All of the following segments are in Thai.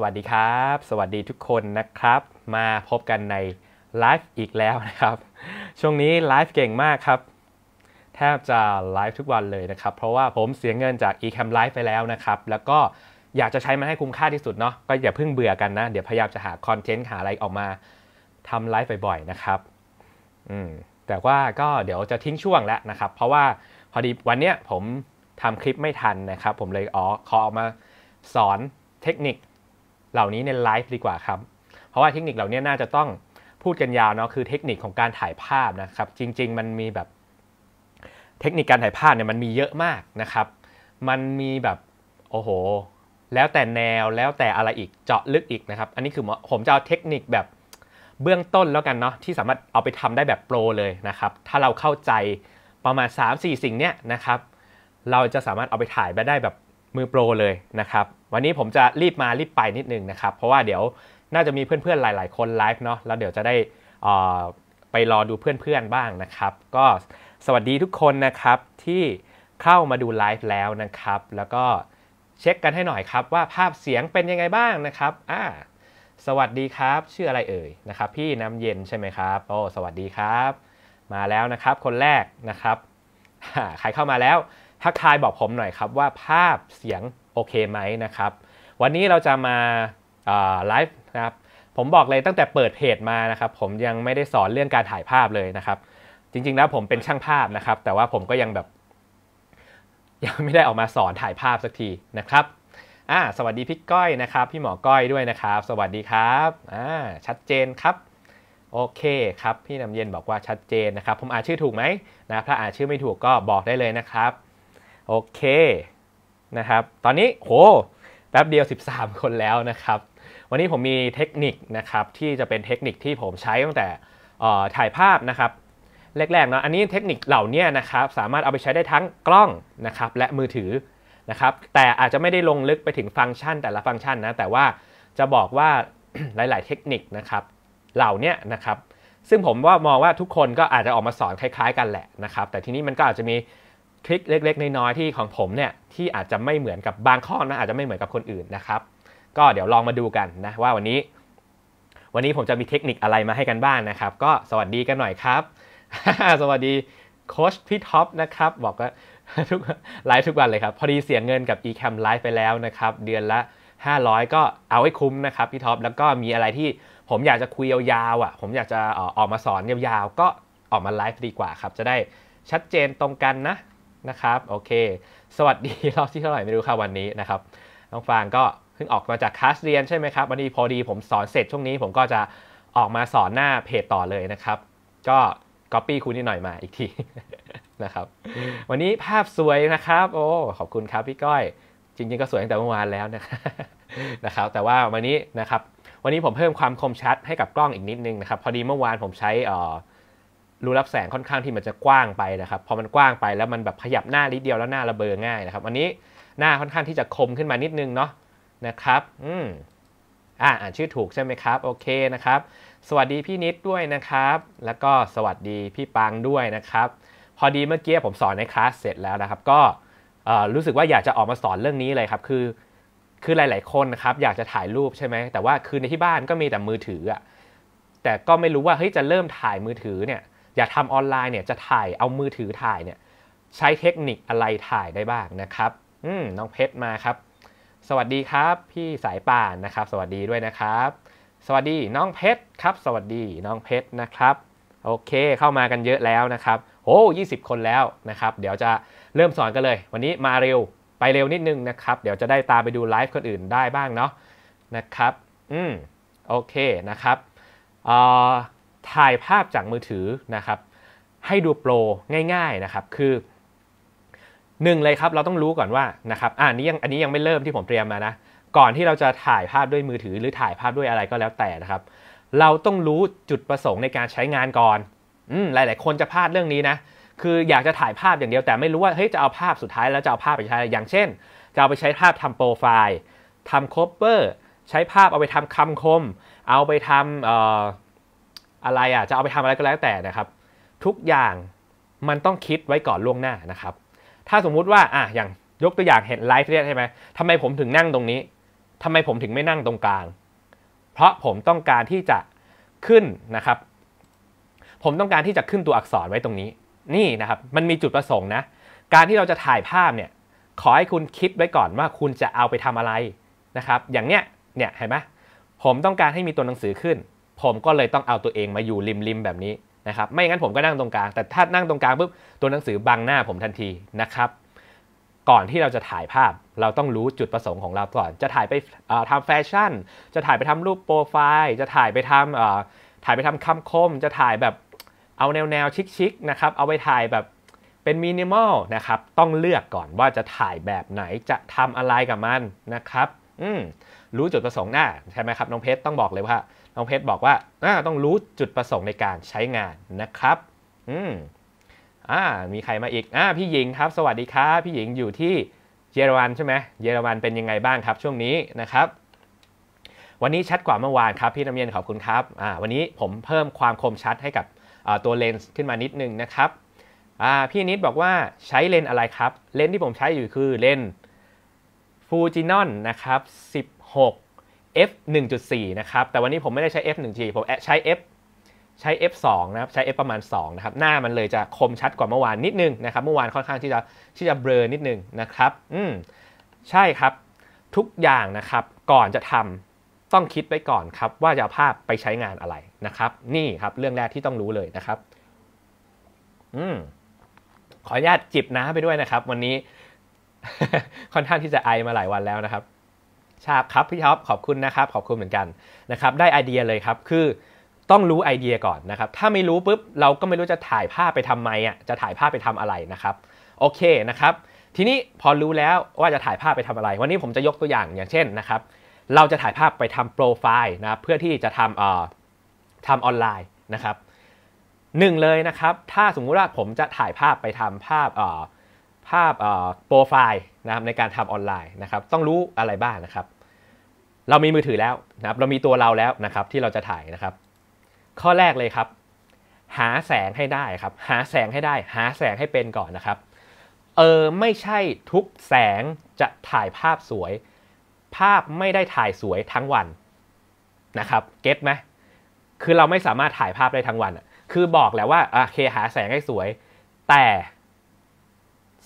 สวัสดีครับสวัสดีทุกคนนะครับ มาพบกันในไลฟ์อีกแล้วนะครับ ช่วงนี้ไลฟ์เก่งมากครับ แทบจะไลฟ์ทุกวันเลยนะครับเพราะว่าผมเสียเงินจาก eCam Live ไปแล้วนะครับ แล้วก็อยากจะใช้มันให้คุ้มค่าที่สุดเนาะก็อย่าเพิ่งเบื่อกันนะ เดี๋ยวพยายามจะหาคอนเทนต์หาอะไรออกมาทำไลฟ์บ่อยๆนะครับ อืมแต่ว่าก็เดี๋ยวจะทิ้งช่วงแล้วนะครับ เพราะว่าพอดีวันเนี้ย ผมทำคลิปไม่ทันนะครับ ผมเลยอ๋อขอออกมาสอนเทคนิคเหล่านี้ในไลฟ์ดีกว่าครับ เพราะว่าเทคนิคเหล่านี้น่าจะต้องพูดกันยาวเนาะ คือเทคนิคของการถ่ายภาพนะครับ จริงๆ มันมีแบบเทคนิคการถ่ายภาพเนี่ยมันมีเยอะมากนะครับ มันมีแบบโอ้โห แล้วแต่แนว แล้วแต่อะไรอีก เจาะลึกอีกนะครับ อันนี้คือผมจะเอาเทคนิคแบบเบื้องต้นแล้วกันเนาะ ที่สามารถเอาไปทำได้แบบโปรเลยนะครับ ถ้าเราเข้าใจประมาณ3-4 สิ่งเนี้ยนะครับ เราจะสามารถเอาไปถ่ายไปได้แบบมือโปรเลยนะครับ วันนี้ผมจะรีบมารีบไปนิดนึงนะครับ เพราะว่าเดี๋ยวน่าจะมีเพื่อนๆ หลายๆ คนไลฟ์เนาะแล้วเดี๋ยวจะได้ไปรอดูเพื่อนๆ บ้างนะครับ ก็สวัสดีทุกคนนะครับ ที่เข้ามาดูไลฟ์แล้วนะครับ แล้วก็เช็คกันให้หน่อยครับว่าภาพเสียงเป็นยังไงบ้างนะครับ อ่า สวัสดีครับชื่ออะไรเอ่ยนะครับพี่น้ำเย็นใช่ไหมครับโอ้สวัสดีครับ มาแล้วนะครับ คนแรกนะครับใครเข้ามาแล้วทักทายบอกผมหน่อยครับว่าภาพเสียง โอเคไหมนะครับ วันนี้เราจะมาไลฟ์นะครับ ผมบอกเลยตั้งแต่เปิดเพจมานะครับ ผมยังไม่ได้สอนเรื่องการถ่ายภาพเลยนะครับ จริง ๆ แล้วผมเป็นช่างภาพนะครับ แต่ว่าผมก็ยังแบบ ยังไม่ได้ออกมาสอนถ่ายภาพสักที นะครับอ่าสวัสดีพี่ก้อยนะครับ พี่หมอก้อยด้วยนะครับ สวัสดีครับอ่าชัดเจนครับโอเคครับพี่น้ำเย็นบอกว่าชัดเจนนะครับ ผมอ่านชื่อถูกไหมนะถ้าอ่านชื่อไม่ถูกก็บอกได้เลยนะครับโอเคนะครับตอนนี้โหแป๊บเดียว 13 คนแล้วนะครับ วันนี้ผมมีเทคนิคนะครับที่จะเป็นเทคนิคที่ผมใช้ตั้งแต่ถ่ายภาพนะครับแรกๆเนาะอันนี้เทคนิคเหล่านี้นะครับสามารถเอาไปใช้ได้ทั้งกล้องนะครับและมือถือนะครับแต่อาจจะไม่ได้ลงลึกไปถึงฟังก์ชันแต่ละฟังก์ชันนะแต่ว่าจะบอกว่าหลาย ๆ เทคนิคนะครับเหล่านี้นะครับซึ่งผมว่ามองว่าทุกคนก็อาจจะออกมาสอนคล้ายๆกันแหละนะครับแต่ทีนี้มันก็อาจจะมีทริคเล็กๆน้อยๆ ที่ของผมเนี่ยที่อาจจะไม่เหมือนกับบางข้อนะอาจจะไม่เหมือนกับคนอื่นนะครับ ก็เดี๋ยวลองมาดูกันนะ ว่าวันนี้ วันนี้ผมจะมีเทคนิคอะไรมาให้กันบ้างนนะครับ ก็สวัสดีกันหน่อยครับ สวัสดีโค้ชพี่ท็อปนะครับ บอกว่าทุกไลฟ์ทุกวันเลยครับ พอดีเสียเงินกับ eCam ไลฟ์ไปแล้วนะครับ เดือนละ 500 ก็เอาให้คุ้มนะครับพี่ท็อปแล้วก็มีอะไรที่ ผมอยากจะคุยยาวๆอ่ะ ผมอยากจะออกมาสอนยาวๆก็ออกมาไลฟ์ดีกว่าครับ จะได้ชัดเจนตรงกันนะนะครับโอเค สวัสดีรอบที่เท่าไหร่ไม่รู้ค่ะวันนี้นะครับน้องฟางก็เพิ่งออกมาจากคลาสเรียนใช่ไหมครับวันนี้พอดีผมสอนเสร็จช่วงนี้ผมก็จะออกมาสอนหน้าเพจต่อเลยนะครับก็ก๊อปปี้คุณนิดหน่อยมาอีกทีนะครับ วันนี้ภาพสวยนะครับโอ้ขอบคุณครับพี่ก้อยจริง ๆก็สวยตั้งแต่เมื่อวานแล้วนะครับแต่ว่าวันนี้นะครับ วันนี้ผมเพิ่มความคมชัดให้กับกล้องอีกนิดนึงนะครับ พอดีเมื่อวานผมใช้ออ่รูรับแสงค่อนข้างที่มันจะกว้างไปนะครับ พอมันกว้างไปแล้วมันแบบขยับหน้านิดเดียวแล้วหน้าระเบอง่ายนะครับอันนี้หน้าค่อนข้างที่จะคมขึ้นมานิดนึงเนาะนะครับอืมอ่าอ่านชื่อถูกใช่ไหมครับโอเคนะครับ สวัสดีพี่นิดด้วยนะครับ แล้วก็สวัสดีพี่ปังด้วยนะครับ พอดีเมื่อกี้ผมสอนในคลาสเสร็จแล้วนะครับ ก็รู้สึกว่าอยากจะออกมาสอนเรื่องนี้เลยครับ คือคือหลาย ๆคนนะครับอยากจะถ่ายรูปใช่ไหมแต่ว่าคือในที่บ้านก็มีแต่มือถืออะแต่ก็ไม่รู้ว่าเฮ้ยจะเริ่มถ่ายมือถือเนี่ยอยากทำออนไลน์เนี่ยจะถ่ายเอามือถือถ่ายเนี่ย ใช้เทคนิคอะไรถ่ายได้บ้างนะครับ อืมน้องเพชรมาครับ สวัสดีครับพี่สายป่านนะครับ สวัสดีด้วยนะครับ สวัสดีน้องเพชรครับ สวัสดีน้องเพชรนะครับ โอเคเข้ามากันเยอะแล้วนะครับโอ้ยี่สิบคนแล้วนะครับ เดี๋ยวจะเริ่มสอนกันเลย วันนี้มาเร็วไปเร็วนิดนึงนะครับ เดี๋ยวจะได้ตามไปดูไลฟ์คนอื่นได้บ้างเนาะนะครับ อืมโอเคนะครับอ่อถ่ายภาพจากมือถือนะครับ ให้ดูโปรง่ายๆนะครับ คือหนึ่งเลยครับ เราต้องรู้ก่อนว่านะครับอันนี้ยังอันนี้ยังไม่เริ่มที่ผมเตรียมมานะก่อนที่เราจะถ่ายภาพด้วยมือถือหรือถ่ายภาพด้วยอะไรก็แล้วแต่นะครับ เราต้องรู้จุดประสงค์ในการใช้งานก่อนอืม หลายๆคนจะพลาดเรื่องนี้นะ คืออยากจะถ่ายภาพอย่างเดียวแต่ไม่รู้ว่าเฮ้ยจะเอาภาพสุดท้ายแล้วจะเอาภาพไปใช้อะไรอย่างเช่นจะเอาไปใช้ภาพทำโปรไฟล์ทำโคเปอร์ใช้ภาพเอาไปทำคำคม เอาไปทำอะไรอ่ะจะเอาไปทำอะไรก็แล้วแต่นะครับ ทุกอย่างมันต้องคิดไว้ก่อนล่วงหน้านะครับ ถ้าสมมุติว่าอ่ะอย่างยกตัวอย่างเห็นไลฟ์เนี่ยใช่ไหมทำไมผมถึงนั่งตรงนี้ ทำไมผมถึงไม่นั่งตรงกลาง เพราะผมต้องการที่จะขึ้นนะครับ ผมต้องการที่จะขึ้นตัวอักษรไว้ตรงนี้นี่นะครับ มันมีจุดประสงค์นะ การที่เราจะถ่ายภาพเนี่ย ขอให้คุณคิดไว้ก่อนว่าคุณจะเอาไปทำอะไรนะครับ อย่างเนี้ยเนี่ยเห็นไหมผมต้องการให้มีตัวหนังสือขึ้นผมก็เลยต้องเอาตัวเองมาอยู่ริมริมแบบนี้นะครับ ไม่งั้นผมก็นั่งตรงกลาง แต่ถ้านั่งตรงกลางปุ๊บ ตัวหนังสือบังหน้าผมทันทีนะครับ ก่อนที่เราจะถ่ายภาพ เราต้องรู้จุดประสงค์ของเราก่อน จะถ่ายไปทำแฟชั่น จะถ่ายไปทำรูปโปรไฟล์ จะถ่ายไปทำถ่ายไปทำคำคม จะถ่ายแบบเอาแนวแนวชิคๆนะครับ เอาไปถ่ายแบบเป็นมินิมอลนะครับ ต้องเลือกก่อนว่าจะถ่ายแบบไหน จะทำอะไรกับมันนะครับ อืรู้จุดประสงค์หน้าใช่ไหมครับน้องเพชรต้องบอกเลยว่าน้องเพชร บอกว่า ต้องรู้จุดประสงค์ในการใช้งานนะครับ อืม อ่า มีใครมาอีก อ่า พี่หญิงครับ สวัสดีครับ พี่หญิงอยู่ที่เยอรมันใช่ไหม เยอรมันเป็นยังไงบ้างครับ ช่วงนี้นะครับ วันนี้ชัดกว่าเมื่อวานครับพี่น้ำเย็นขอบคุณครับ อ่า วันนี้ผมเพิ่มความคมชัดให้กับตัวเลนส์ขึ้นมานิดนึงนะครับ อ่า พี่นิดบอกว่าใช้เลนอะไรครับ เลนที่ผมใช้อยู่คือเลนฟูจินอนนะครับ 16 f 1.4นะครับ แต่วันนี้ผมไม่ได้ใช้ f 1.4ผมใช้ f ใช้ f 2นะครับ ใช้ f ประมาณ 2 นะครับ หน้ามันเลยจะคมชัดกว่าเมื่อวานนิดนึงนะครับ เมื่อวานค่อนข้างที่จะที่จะเบลอนิดนึงนะครับ อืม ใช่ครับ ทุกอย่างนะครับ ก่อนจะทำต้องคิดไว้ก่อนครับ ว่าจะภาพไปใช้งานอะไรนะครับ นี่ครับ เรื่องแรกที่ต้องรู้เลยนะครับ อืม ขออนุญาตจิบน้ำไปด้วยนะครับ วันนี้ค่อนข้างที่จะไอมาหลายวันแล้วนะครับชาบครับพี่ท็อปขอบคุณนะครับ ขอบคุณเหมือนกันนะครับ ได้ไอเดียเลยครับ คือต้องรู้ไอเดียก่อนนะครับ ถ้าไม่รู้ปุ๊บเราก็ไม่รู้จะถ่ายภาพไปทำไมอ่ะจะถ่ายภาพไปทำอะไรนะครับ โอเคนะครับ ทีนี้พอรู้แล้วว่าจะถ่ายภาพไปทำอะไร วันนี้ผมจะยกตัวอย่างอย่างเช่นนะครับ เราจะถ่ายภาพไปทำโปรไฟล์นะเพื่อที่จะทำเอ่อทำออนไลน์นะครับหนึ่งเลยนะครับ ถ้าสมมุติว่าผมจะถ่ายภาพไปทำภาพเอ่อภาพโปรไฟล์นะครับในการทำออนไลน์นะครับ ต้องรู้อะไรบ้างนะครับ เรามีมือถือแล้วนะครับ เรามีตัวเราแล้วนะครับ ที่เราจะถ่ายนะครับ ข้อแรกเลยครับ หาแสงให้ได้ครับ หาแสงให้ได้ หาแสงให้เป็นก่อนนะครับเออไม่ใช่ทุกแสงจะถ่ายภาพสวย ภาพไม่ได้ถ่ายสวยทั้งวันนะครับเก็ตไหมคือเราไม่สามารถถ่ายภาพได้ทั้งวันคือบอกแหละว่าโอเคหาแสงให้สวย แต่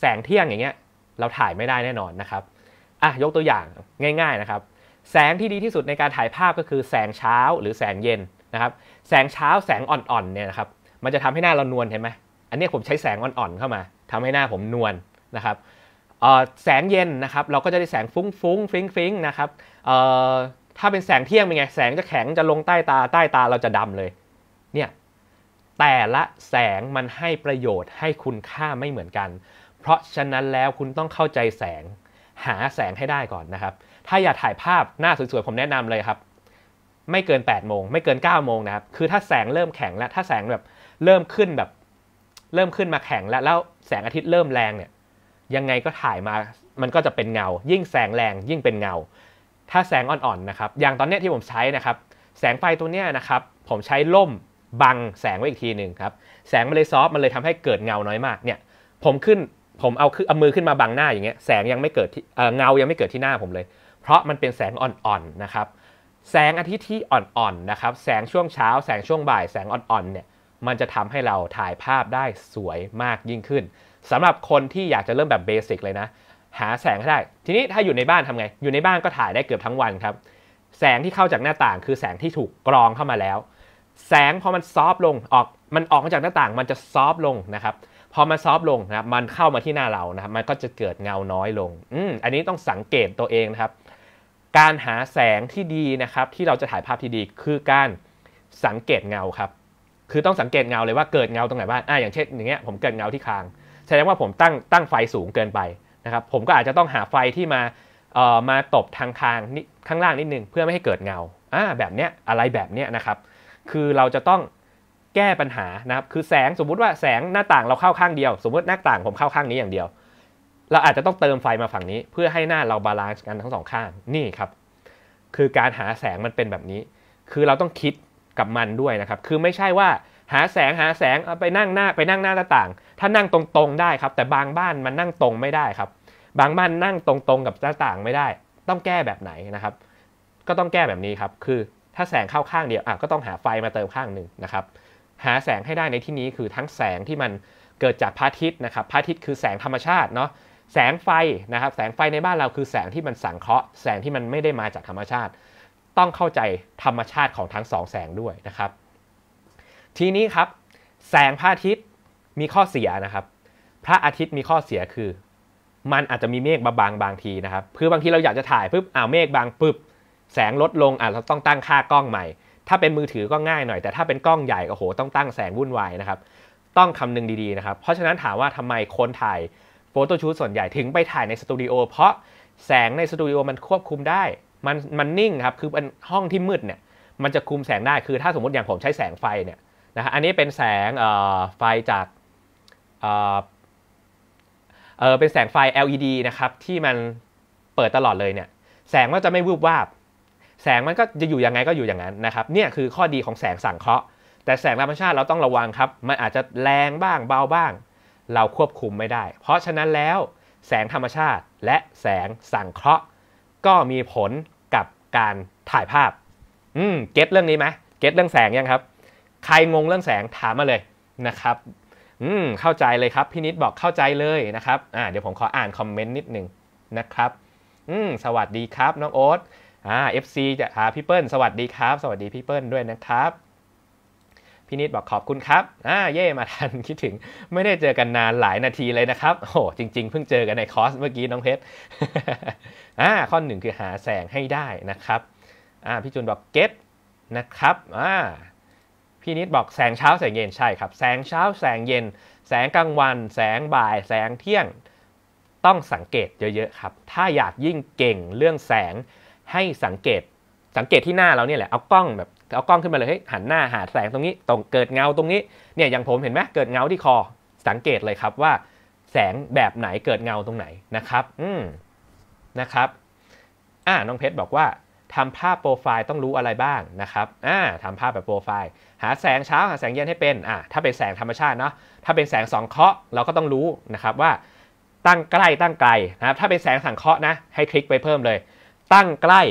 แสงเที่ยงอย่างเงี้ยเราถ่ายไม่ได้แน่นอนนะครับ อ่ะยกตัวอย่างง่ายๆนะครับแสงที่ดีที่สุดในการถ่ายภาพก็คือ แสงเช้าหรือแสงเย็นนะครับแสงเช้าแสงอ่อนๆเนี่ยนะครับมันจะทำให้หน้าเรานวลเห็นไหมอันนี้ผมใช้แสงอ่อนๆเข้ามา ทำให้หน้าผมนวลนะครับแสงเย็นนะครับเราก็จะได้แสงฟุ้งฟุ้งฟิ้งฟิ้งนะครับถ้าเป็นแสงเที่ยงเป็นไงแสงจะแข็งจะลงใต้ตา ใต้ตาเราจะดำเลยเนี่ยแต่ละแสงมันให้ประโยชน์ให้คุณค่าไม่เหมือนกันเพราะฉะนั้นแล้วคุณต้องเข้าใจแสงหาแสงให้ได้ก่อนนะครับ ถ้าอยากถ่ายภาพหน้าสวยๆ ผมแนะนำเลยครับ ไม่เกิน8ปดโมง ไม่เกิน9ก้าโมงนะครับ คือถ้าแสงเริ่มแข็งแล้ว ถ้าแสงแบบเริ่มขึ้นแบบ เริ่มขึ้นมาแข็งแล้ว แล้วแสงอาทิตย์เริ่มแรงเนี่ย ยังไงก็ถ่ายมามันก็จะเป็นเงา ยิ่งแสงแรงยิ่งเป็นเงา ถ้าแสงอ่อนๆนะครับ อย่างตอนนี้ที่ผมใช้นะครับ แสงไฟตัวเนี้ยนะครับ ผมใช้ล่มบังแสงไว้อีกทีหนึ่งครับ แสงมันเลยซอฟมันเลยทำให้เกิดเงาน้อยมากเนี่ย ผมขึ้นผมเอาคือเอามือขึ้นมาบังหน้าอย่างเงี้ยแสงยังไม่เกิดที่เงายังไม่เกิดที่หน้าผมเลย เพราะมันเป็นแสงอ่อนๆนะครับ แสงอาทิตย์ที่อ่อนๆนะครับแสงช่วงเช้าแสงช่วงบ่ายแสงอ่อนๆ เนี่ย มันจะทำให้เราถ่ายภาพได้สวยมากยิ่งขึ้น สำหรับคนที่อยากจะเริ่มแบบเบสิกเลยนะ หาแสงให้ได้ ทีนี้ถ้าอยู่ในบ้านทำไงอยู่ในบ้านก็ถ่ายได้เกือบทั้งวันครับ แสงที่เข้าจากหน้าต่างคือแสงที่ถูกกรองเข้ามาแล้ว แสงพอมันซอฟลงออกมันออกมาจากหน้าต่างมันจะซอฟลงนะครับพอมันซอฟลงนะครับ มันเข้ามาที่หน้าเรานะครับ มันก็จะเกิดเงาน้อยลง อืมอันนี้ต้องสังเกตตัวเองนะครับ การหาแสงที่ดีนะครับ ที่เราจะถ่ายภาพที่ดีคือการสังเกตเงาครับ คือต้องสังเกตเงาเลยว่าเกิดเงาตรงไหนบ้าง อ่า อย่างเช่นอย่างเงี้ยผมเกิดเงาที่คาง แสดงว่าผมตั้งตั้งไฟสูงเกินไปนะครับ ผมก็อาจจะต้องหาไฟที่มาเอ่อมาตบทางคางนี่ข้างล่างนิดนึงเพื่อไม่ให้เกิดเงา อ่า แบบเนี้ยอะไรแบบเนี้ยนะครับ คือเราจะต้องแก้ปัญหานะครับ คือแสงสมมุติว่าแสงหน้าต่างเราเข้าข้างเดียว สมมติหน้าต่างผมเข้าข้างนี้อย่างเดียวเราอาจจะต้องเติมไฟมาฝั่งนี้ เพื่อให้หน้าเราบาลานซ์กันทั้งสองข้างนี่ครับ คือการหาแสงมันเป็นแบบนี้ คือเราต้องคิดกับมันด้วยนะครับ คือไม่ใช่ว่าหาแสงหาแสงเอาไปนั่งหน้าไปนั่งหน้าหน้าต่างถ้านั่งตรงๆได้ครับ แต่บางบ้านมันนั่งตรงไม่ได้ครับ บางบ้านนั่งตรง ๆ กับหน้าต่างไม่ได้ ต้องแก้แบบไหนนะครับ ก็ต้องแก้แบบนี้ครับ คือถ้าแสงเข้าข้างเดียวอ่ะก็ต้องหาไฟมาเติมข้างหนึ่งนะครับหาแสงให้ได้ในที่นี้คือทั้งแสงที่มันเกิดจากพระอาทิตย์นะครับพระอาทิตย์คือแสงธรรมชาติเนาะแสงไฟนะครับ แสงไฟในบ้านเราคือแสงที่มันสังเคราะห์แสงที่มันไม่ได้มาจากธรรมชาติ ต้องเข้าใจธรรมชาติของทั้งสองแสงด้วยนะครับ ทีนี้ครับ แสงพระอาทิตย์มีข้อเสียนะครับพระอาทิตย์มีข้อเสียคือ มันอาจจะมีเมฆบาบางบางทีนะครับคือบางทีเราอยากจะถ่ายปุ๊บอ้าวเมฆบางปุ๊บแสงลดลงอาจจะต้องตั้งค่ากล้องใหม่ถ้าเป็นมือถือก็ง่ายหน่อย แต่ถ้าเป็นกล้องใหญ่ก็โห ต้องตั้งแสงวุ่นวายนะครับต้องคำนึงดีๆนะครับเพราะฉะนั้นถามว่าทำไมคนถ่ายโฟโต้ชูตส่วนใหญ่ถึงไปถ่ายในสตูดิโอเพราะแสงในสตูดิโอมันควบคุมได้ มันมันนิ่งครับคือเป็นห้องที่มืดเนี่ยมันจะคุมแสงได้คือถ้าสมมติอย่างผมใช้แสงไฟเนี่ยนะฮะอันนี้เป็นแสงไฟจากเเเป็นแสงไฟ LED นะครับที่มันเปิดตลอดเลยเนี่ย แสงก็จะไม่วูบวาบแสงมันก็จะอยู่ยังไงก็อยู่อย่างนั้นนะครับ เนี่ยคือข้อดีของแสงสังเคราะห์ แต่แสงธรรมชาติเราต้องระวังครับ มันอาจจะแรงบ้างเบาบ้าง เราควบคุมไม่ได้ เพราะฉะนั้นแล้วแสงธรรมชาติและแสงสังเคราะห์ ก็มีผลกับการถ่ายภาพอืมเก็ตเรื่องนี้ไหมเก็ตเรื่องแสงยังครับ ใครงงเรื่องแสงถามมาเลยนะครับ อืมเข้าใจเลยครับ พี่นิดบอกเข้าใจเลยนะครับอ่าเดี๋ยวผมขออ่านคอมเมนต์นิดนึงนะครับ อืมสวัสดีครับ น้องโอ๊ตอ่า FC จะหาพี่เปิ้ลสวัสดีครับ สวัสดีพี่เปิ้ลด้วยนะครับพี่นิดบอกขอบคุณครับอ่าเย่มาทันคิดถึงไม่ได้เจอกันนานหลายนาทีเลยนะครับโอ้จริง ๆ เพิ่งเจอกันในคอร์สเมื่อกี้น้องเพชรอ่าข้อหนึ่งคือหาแสงให้ได้นะครับอ่าพี่จุนบอกเก็ตนะครับอ่าพี่นิดบอกแสงเช้าแสงเย็นใช่ครับ แสงเช้าแสงเย็น แสงกลางวัน แสงบ่าย แสงเที่ยง ต้องสังเกตเยอะๆครับ ถ้าอยากยิ่งเก่งเรื่องแสงให้สังเกตสังเกตที่หน้าเราเนี่ยแหละเอากล้องแบบเอากล้องขึ้นมาเลยเฮ้ยหันหน้าหาแสงตรงนี้ ตรงเกิดเงาตรงนี้เนี่ยอย่างผมเห็นไหมเกิดเงาที่คอ สังเกตเลยครับว่าแสงแบบไหนเกิดเงาตรงไหนนะครับอืมนะครับอ่าน้องเพชรบอกว่าทำภาพโปรไฟล์ต้องรู้อะไรบ้างนะครับอ่าทำภาพแบบโปรไฟล์หาแสงเช้า หาแสงเย็นให้เป็นอ่าถ้าเป็นแสงธรรมชาติเนาะถ้าเป็นแสงสองเคาะเราก็ต้องรู้นะครับ ว่าตั้งใกล้ตั้งไกลนะครับถ้าเป็นแสงสังเคราะห์นะ ให้คลิกไปเพิ่มเลยตั้งใกล้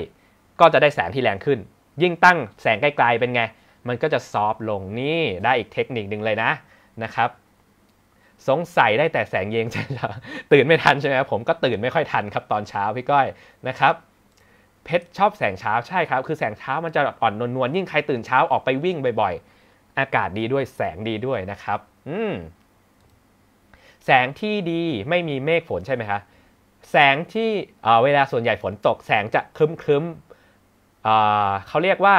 ก็จะได้แสงที่แรงขึ้น ยิ่งตั้งแสงใกล้ๆเป็นไง มันก็จะซอฟลงนี่ได้อีกเทคนิคหนึ่งเลยนะนะครับ สงสัยได้แต่แสงเย็นใช่ไหมตื่นไม่ทันใช่ไหมผมก็ตื่นไม่ค่อยทันครับตอนเช้าพี่ก้อยนะครับ เพชรชอบแสงเช้าใช่ครับ คือแสงเช้ามันจะอ่อนนวลยิ่งใครตื่นเช้าออกไปวิ่งบ่อยๆ อากาศดีด้วยแสงดีด้วยนะครับอืมแสงที่ดีไม่มีเมฆฝนใช่ไหมคะแสงที่เวลาส่วนใหญ่ฝนตก แสงจะครึ้มๆเขาเรียกว่า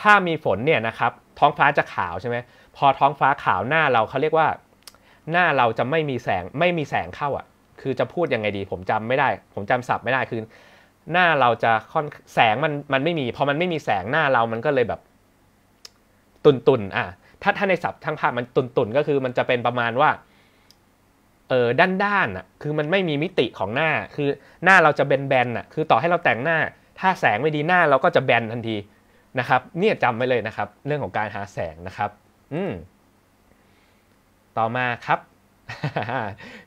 ถ้ามีฝนเนี่ยนะครับ ท้องฟ้าจะขาวใช่ไหม พอท้องฟ้าขาวหน้าเราเขาเรียกว่า หน้าเราจะไม่มีแสงไม่มีแสงเข้าอ่ะ คือจะพูดยังไงดี ผมจำไม่ได้ ผมจำศัพท์ไม่ได้คือหน้าเราจะค่อนแสงมันมันไม่มีพอมันไม่มีแสงหน้าเรามันก็เลยแบบ ตุนตุนอ่ะ ถ้าถ้าในศัพท์ท้งภาพมันตุนตุนก็คือ มันจะเป็นประมาณว่าเออด้านด้านอ่ะ คือมันไม่มีมิติของหน้า คือหน้าเราจะแบนๆอ่ะคือต่อให้เราแต่งหน้า ถ้าแสงไม่ดีหน้าเราก็จะแบนทันทีนะครับ เนี่ยจำไว้เลยนะครับ เรื่องของการหาแสงนะครับ อืมต่อมาครับ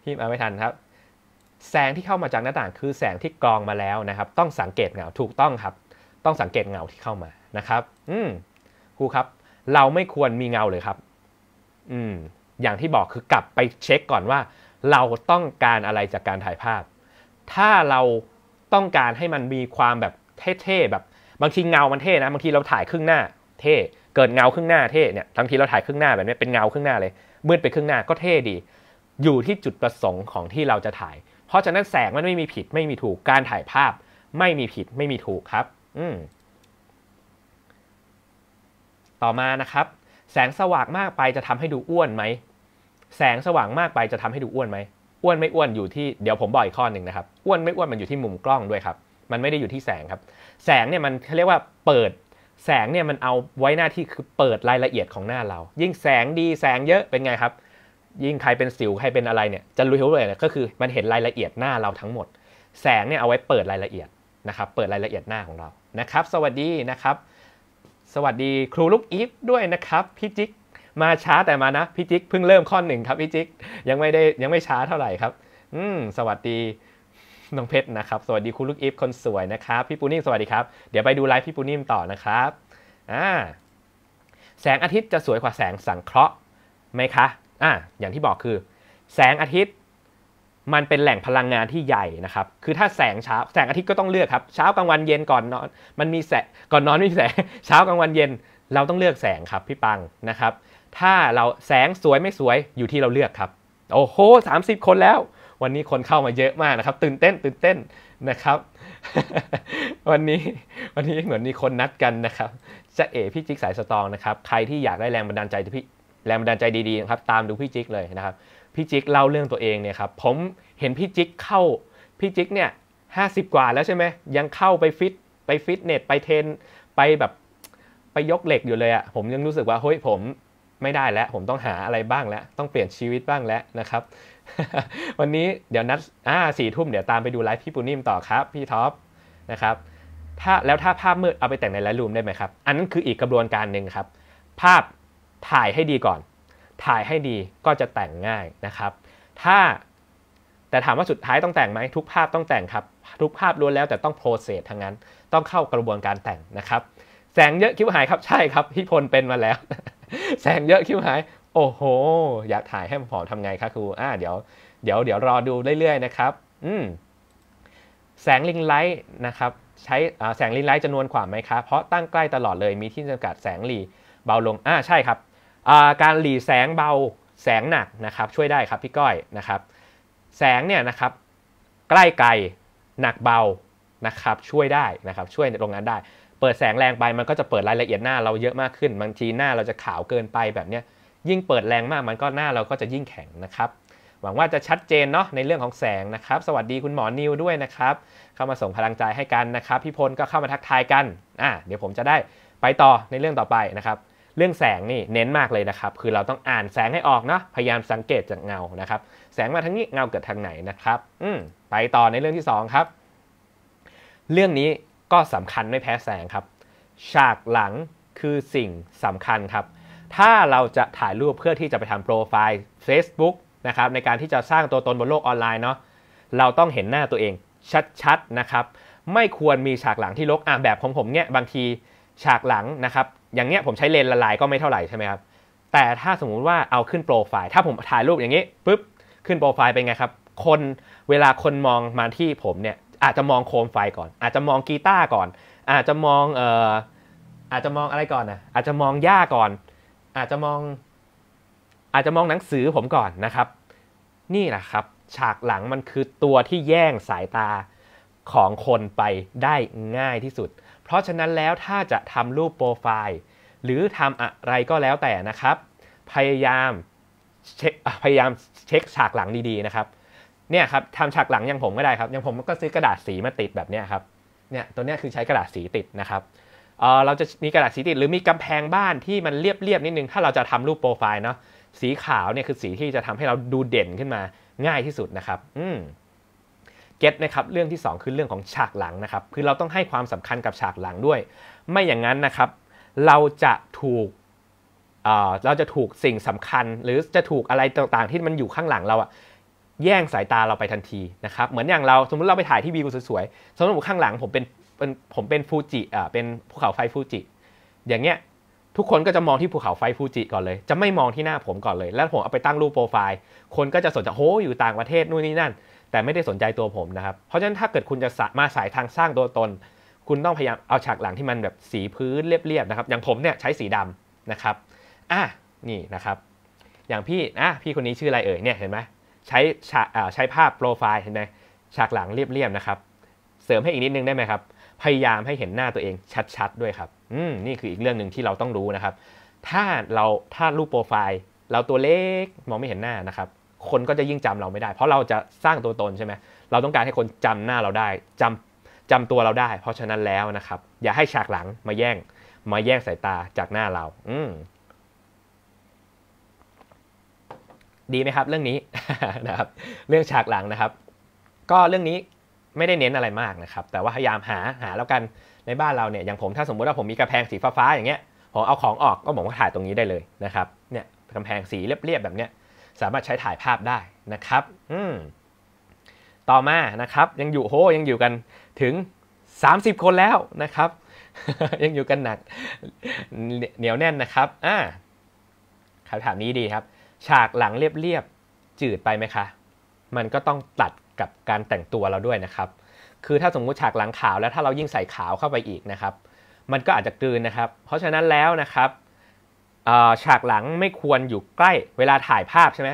พี่มาไม่ทันครับ แสงที่เข้ามาจากหน้าต่าง คือแสงที่กรองมาแล้วนะครับ ต้องสังเกตเงาถูกต้องครับ ต้องสังเกตเงาที่เข้ามา นะครับ อืมครูครับ เราไม่ควรมีเงาเลยครับ อืมอย่างที่บอกคือกลับไปเช็คก่อนว่าเราต้องการอะไรจากการถ่ายภาพ ถ้าเราต้องการให้มันมีความแบบเท่ๆแบบบางทีเงามันเท่นะบางทีเราถ่ายครึ่งหน้าเท่เกิดเงาครึ่งหน้าเท่เนี่ยบางทีเราถ่ายครึ่งหน้าแบบนี้เป็นเงาครึ่งหน้าเลย มืดไปครึ่งหน้าก็เท่ดี อยู่ที่จุดประสงค์ของที่เราจะถ่าย เพราะฉะนั้นแสงมันไม่มีผิดไม่มีถูก การถ่ายภาพ ไม่มีผิดไม่มีถูกครับ อืมต่อมานะครับ แสงสว่างมากไปจะทำให้ดูอ้วนไหมแสงสว่างมากไปจะทำให้ดูอ้วนไหม อ้วนไม่อ้วนอยู่ที่เดี๋ยวผมบอกอีกข้อหนึ่งนะครับ อ้วนไม่อ้วนมันอยู่ที่มุมกล้องด้วยครับ มันไม่ได้อยู่ที่แสงครับ แสงเนี่ยมันเขาเรียกว่าเปิด แสงเนี่ยมันเอาไว้หน้าที่คือเปิดรายละเอียดของหน้าเรา ยิ่งแสงดีแสงเยอะเป็นไงครับ ยิ่งใครเป็นสิวใครเป็นอะไรเนี่ยจะรู้เลยนะก็คือ มันเห็นรายละเอียดหน้าเราทั้งหมด แสงเนี่ยเอาไว้เปิดรายละเอียดนะครับ เปิดรายละเอียดหน้าของเรา นะครับสวัสดีนะครับ สวัสดีครูลูกอีฟด้วยนะครับพี่จิ๊กมาช้าแต่มานะพี่จิ๊กเพิ่งเริ่มข้อหนึ่งครับพี่จิ๊กยังไม่ได้ยังไม่ช้าเท่าไหร่ครับ อืม สวัสดีน้องเพชรนะครับ สวัสดีคุณลูกอีฟคนสวยนะครับ พี่ปูนิ่มสวัสดีครับเดี๋ยวไปดูไลฟ์พี่ปูนิ่มต่อนะครับอ่าแสงอาทิตย์จะสวยกว่าแสงสังเคราะห์ไหมคะ อ่าอย่างที่บอกคือ แสงอาทิตย์ มันเป็นแหล่งพลังงานที่ใหญ่นะครับ คือถ้าแสงเช้าแสงอาทิตย์ก็ต้องเลือกครับ เช้ากลางวันเย็นก่อนนอนมันมีแสงก่อนนอนไม่มีแสงเช้ากลางวันเย็นเราต้องเลือกแสงครับ พี่ปังนะครับถ้าเราแสงสวยไม่สวยอยู่ที่เราเลือกครับ โอ้โห30 คนแล้ว วันนี้คนเข้ามาเยอะมากนะครับตื่นเต้นตื่นเต้นนะครับ วันนี้วันนี้เหมือนมีคนนัดกันนะครับจะเอพี่จิ๊กสายสตองนะครับ ใครที่อยากได้แรงบันดาลใจพี่แรงบันดาลใจดีๆนะครับ ตามดูพี่จิ๊กเลยนะครับพี่จิ๊กเล่าเรื่องตัวเองเนี่ยครับผมเห็นพี่จิ๊กเข้า พี่จิ๊กเนี่ยห้าสิบกว่าแล้วใช่ไหม ยังเข้าไปฟิตไปฟิตเนสไปเทนไปแบบไปยกเหล็กอยู่เลยอะผมยังรู้สึกว่าเฮ้ยผมไม่ได้แล้วผมต้องหาอะไรบ้างแล้วต้องเปลี่ยนชีวิตบ้างแล้วนะครับ วันนี้เดี๋ยวนัดอ่าสี่ทุ่มเดี๋ยวตามไปดูไลฟ์พี่ปูนิ่มต่อครับ พี่ท็อปนะครับถ้าแล้วถ้าภาพมืดเอาไปแต่งในไลท์รูมได้ไหมครับ อันนั้นคืออีกกระบวนการหนึ่งครับ ภาพถ่ายให้ดีก่อน ถ่ายให้ดีก็จะแต่งง่ายนะครับ ถ้าแต่ถามว่าสุดท้ายต้องแต่งไหมทุกภาพต้องแต่งครับทุกภาพล้วนแล้วแต่ต้องโปรเซสทั้งนั้น ต้องเข้ากระบวนการแต่งนะครับ แสงเยอะคิ้วหายครับใช่ครับ พี่พลเป็นมาแล้วแสงเยอะคิวหายโอ้โห อยากถ่ายให้ผอมทำไงคะครูอ่าเดี๋ยว เดี๋ยว เดี๋ยวรอดูเรื่อยๆนะครับ อืม แสงลิงไลท์นะครับ ใช้แสงลิงไลท์จะนวลกว่าไหมคะเพราะตั้งใกล้ตลอดเลยมีที่จำกัดแสงหลีเบาลง อ่า ใช่ครับ การหลีแสงเบา แสงหนักนะครับ ช่วยได้ครับพี่ก้อยนะครับ แสงเนี่ยนะครับ ใกล้ไกล หนักเบา นะครับช่วยได้นะครับช่วยโรงงานได้เปิดแสงแรงไปมันก็จะเปิดรายละเอียดหน้าเราเยอะมากขึ้นบางที หน้าเราจะขาวเกินไปแบบนี้ยิ่งเปิดแรงมากมันก็หน้าเราก็จะยิ่งแข็งนะครับ หวังว่าจะชัดเจนเนาะในเรื่องของแสงนะครับ สวัสดีคุณหมอนิวด้วยนะครับ เข้ามาส่งพลังใจให้กันนะครับ พี่พลก็เข้ามาทักทายกันอ่าเดี๋ยวผมจะได้ไปต่อในเรื่องต่อไปนะครับ เรื่องแสงนี่เน้นมากเลยนะครับ คือเราต้องอ่านแสงให้ออกเนาะพยายามสังเกตจากเงานะครับ แสงมาทางนี้เงาเกิดทางไหนนะครับ อืมไปต่อในเรื่องที่2ครับเรื่องนี้ก็สำคัญไม่แพ้แสงครับ ฉากหลังคือสิ่งสำคัญครับ ถ้าเราจะถ่ายรูปเพื่อที่จะไปทำโปรไฟล์ Facebook นะครับในการที่จะสร้างตัวตนบนโลกออนไลน์เนาะเราต้องเห็นหน้าตัวเองชัดๆนะครับ ไม่ควรมีฉากหลังที่ลกอ่ะแบบของผมเนี่ยบางทีฉากหลังนะครับอย่างเนี้ยผมใช้เลนละลายก็ไม่เท่าไหร่ใช่ไหมครับ แต่ถ้าสมมุติว่าเอาขึ้นโปรไฟล์ถ้าผมถ่ายรูปอย่างนี้ปุ๊บขึ้นโปรไฟล์เป็นไงครับคนเวลาคนมองมาที่ผมเนี่ยอาจจะมองโคมไฟก่อน อาจจะมองกีตาร์ก่อนอาจจะมองเอ่ออาจจะมองอะไรก่อนนะอาจจะมองหญ้าก่อนอาจจะมองอาจจะมองหนังสือผมก่อนนะครับ นี่แหละครับ ฉากหลังมันคือตัวที่แย่งสายตาของคนไปได้ง่ายที่สุด เพราะฉะนั้นแล้วถ้าจะทำรูปโปรไฟล์ หรือทำอะไรก็แล้วแต่นะครับ พยายามพยายามเช็คฉากหลังดีๆนะครับเนี่ยครับทำฉากหลังอย่างผมก็ได้ครับอย่างผมก็ซื้อกระดาษสีมาติดแบบเนี้ยครับเนี่ยตัวเนี้ยคือใช้กระดาษสีติดนะครับเเราจะมีกระดาษสีติดหรือมีกำแพงบ้านที่มันเรียบๆนิดนึงถ้าเราจะทำรูปโปรไฟล์เนาะสีขาวเนี่ยคือสีที่จะทำให้เราดูเด่นขึ้นมาง่ายที่สุดนะครับ อืมเก็ตนะครับ เรื่องที่2คือเรื่องของฉากหลังนะครับคือเราต้องให้ความสำคัญกับฉากหลังด้วย ไม่อย่างนั้นนะครับ เราจะถูกเราจะถูกสิ่งสำคัญ หรือจะถูกอะไรต่างๆที่มันอยู่ข้างหลังเราอะแย่งสายตาเราไปทันทีนะครับ เหมือนอย่างเราสมมติเราไปถ่ายที่วิวสวยๆ สมมติข้างหลังผมเป็นผมเป็นฟูจิอ่าเป็นภูเขาไฟฟูจิ อย่างเงี้ยทุกคนก็จะมองที่ภูเขาไฟฟูจิก่อนเลย จะไม่มองที่หน้าผมก่อนเลย แล้วผมเอาไปตั้งรูปโปรไฟล์ คนก็จะสนใจโหอยู่ต่างประเทศนู่นนี่นั่น แต่ไม่ได้สนใจตัวผมนะครับ เพราะฉะนั้นถ้าเกิดคุณจะมาสายทางสร้างตัวตน คุณต้องพยายามเอาฉากหลังที่มันแบบสีพื้นเรียบๆนะครับ อย่างผมเนี่ยใช้สีดำนะครับ อ่ะนี่นะครับ อย่างพี่อ่ะพี่คนนี้ชื่ออะไรเอ่ยเนี่ยเห็นไหมใช้ใช้ภาพโปรไฟล์เห็นไหมฉากหลังเรียบๆ นะครับ เสริมให้อีกนิดนึงได้ไหมครับ พยายามให้เห็นหน้าตัวเอง ชัดๆด้วยครับ อืมนี่คืออีกเรื่องหนึ่งที่เราต้องรู้นะครับ ถ้าเราถ้ารูปโปรไฟล์ เราตัวเล็กมองไม่เห็นหน้านะครับ คนก็จะยิ่งจำเราไม่ได้ เพราะเราจะสร้างตัวตนใช่ไหมเราต้องการให้คนจำหน้าเราได้ จำจำตัวเราได้ เพราะฉะนั้นแล้วนะครับ อย่าให้ฉากหลังมาแย่ง มาแย่งสายตาจากหน้าเรา อืมดีไหมครับ เรื่องนี้นะครับ เรื่องฉากหลังนะครับ ก็เรื่องนี้ไม่ได้เน้นอะไรมากนะครับ แต่ว่าพยายามหาหาแล้วกันในบ้านเราเนี่ยอย่างผมถ้าสมมุติว่าผมมีกระแพงสีฟ้าๆอย่างเงี้ยผมเอาของออกก็ผอกว่าถ่ายตรงนี้ได้เลยนะครับ เนี่ยกำแพงสีเรียบๆแบบเนี้ย สามารถใช้ถ่ายภาพได้นะครับ อืมต่อมานะครับ ยังอยู่โหยังอยู่กันถึง30คนแล้วนะครับ ยังอยู่กันหนักเหนียวแน่นนะครับ อ่าคำถามนี้ดีครับฉากหลังเรียบๆ จืดไปไหมคะ มันก็ต้องตัดกับการแต่งตัวเราด้วยนะครับ คือถ้าสมมุติฉากหลังขาวแล้วถ้าเรายิ่งใส่ขาวเข้าไปอีกนะครับ มันก็อาจจะกลืนนะครับ เพราะฉะนั้นแล้วนะครับฉากหลังไม่ควรอยู่ใกล้เวลาถ่ายภาพใช่ไหม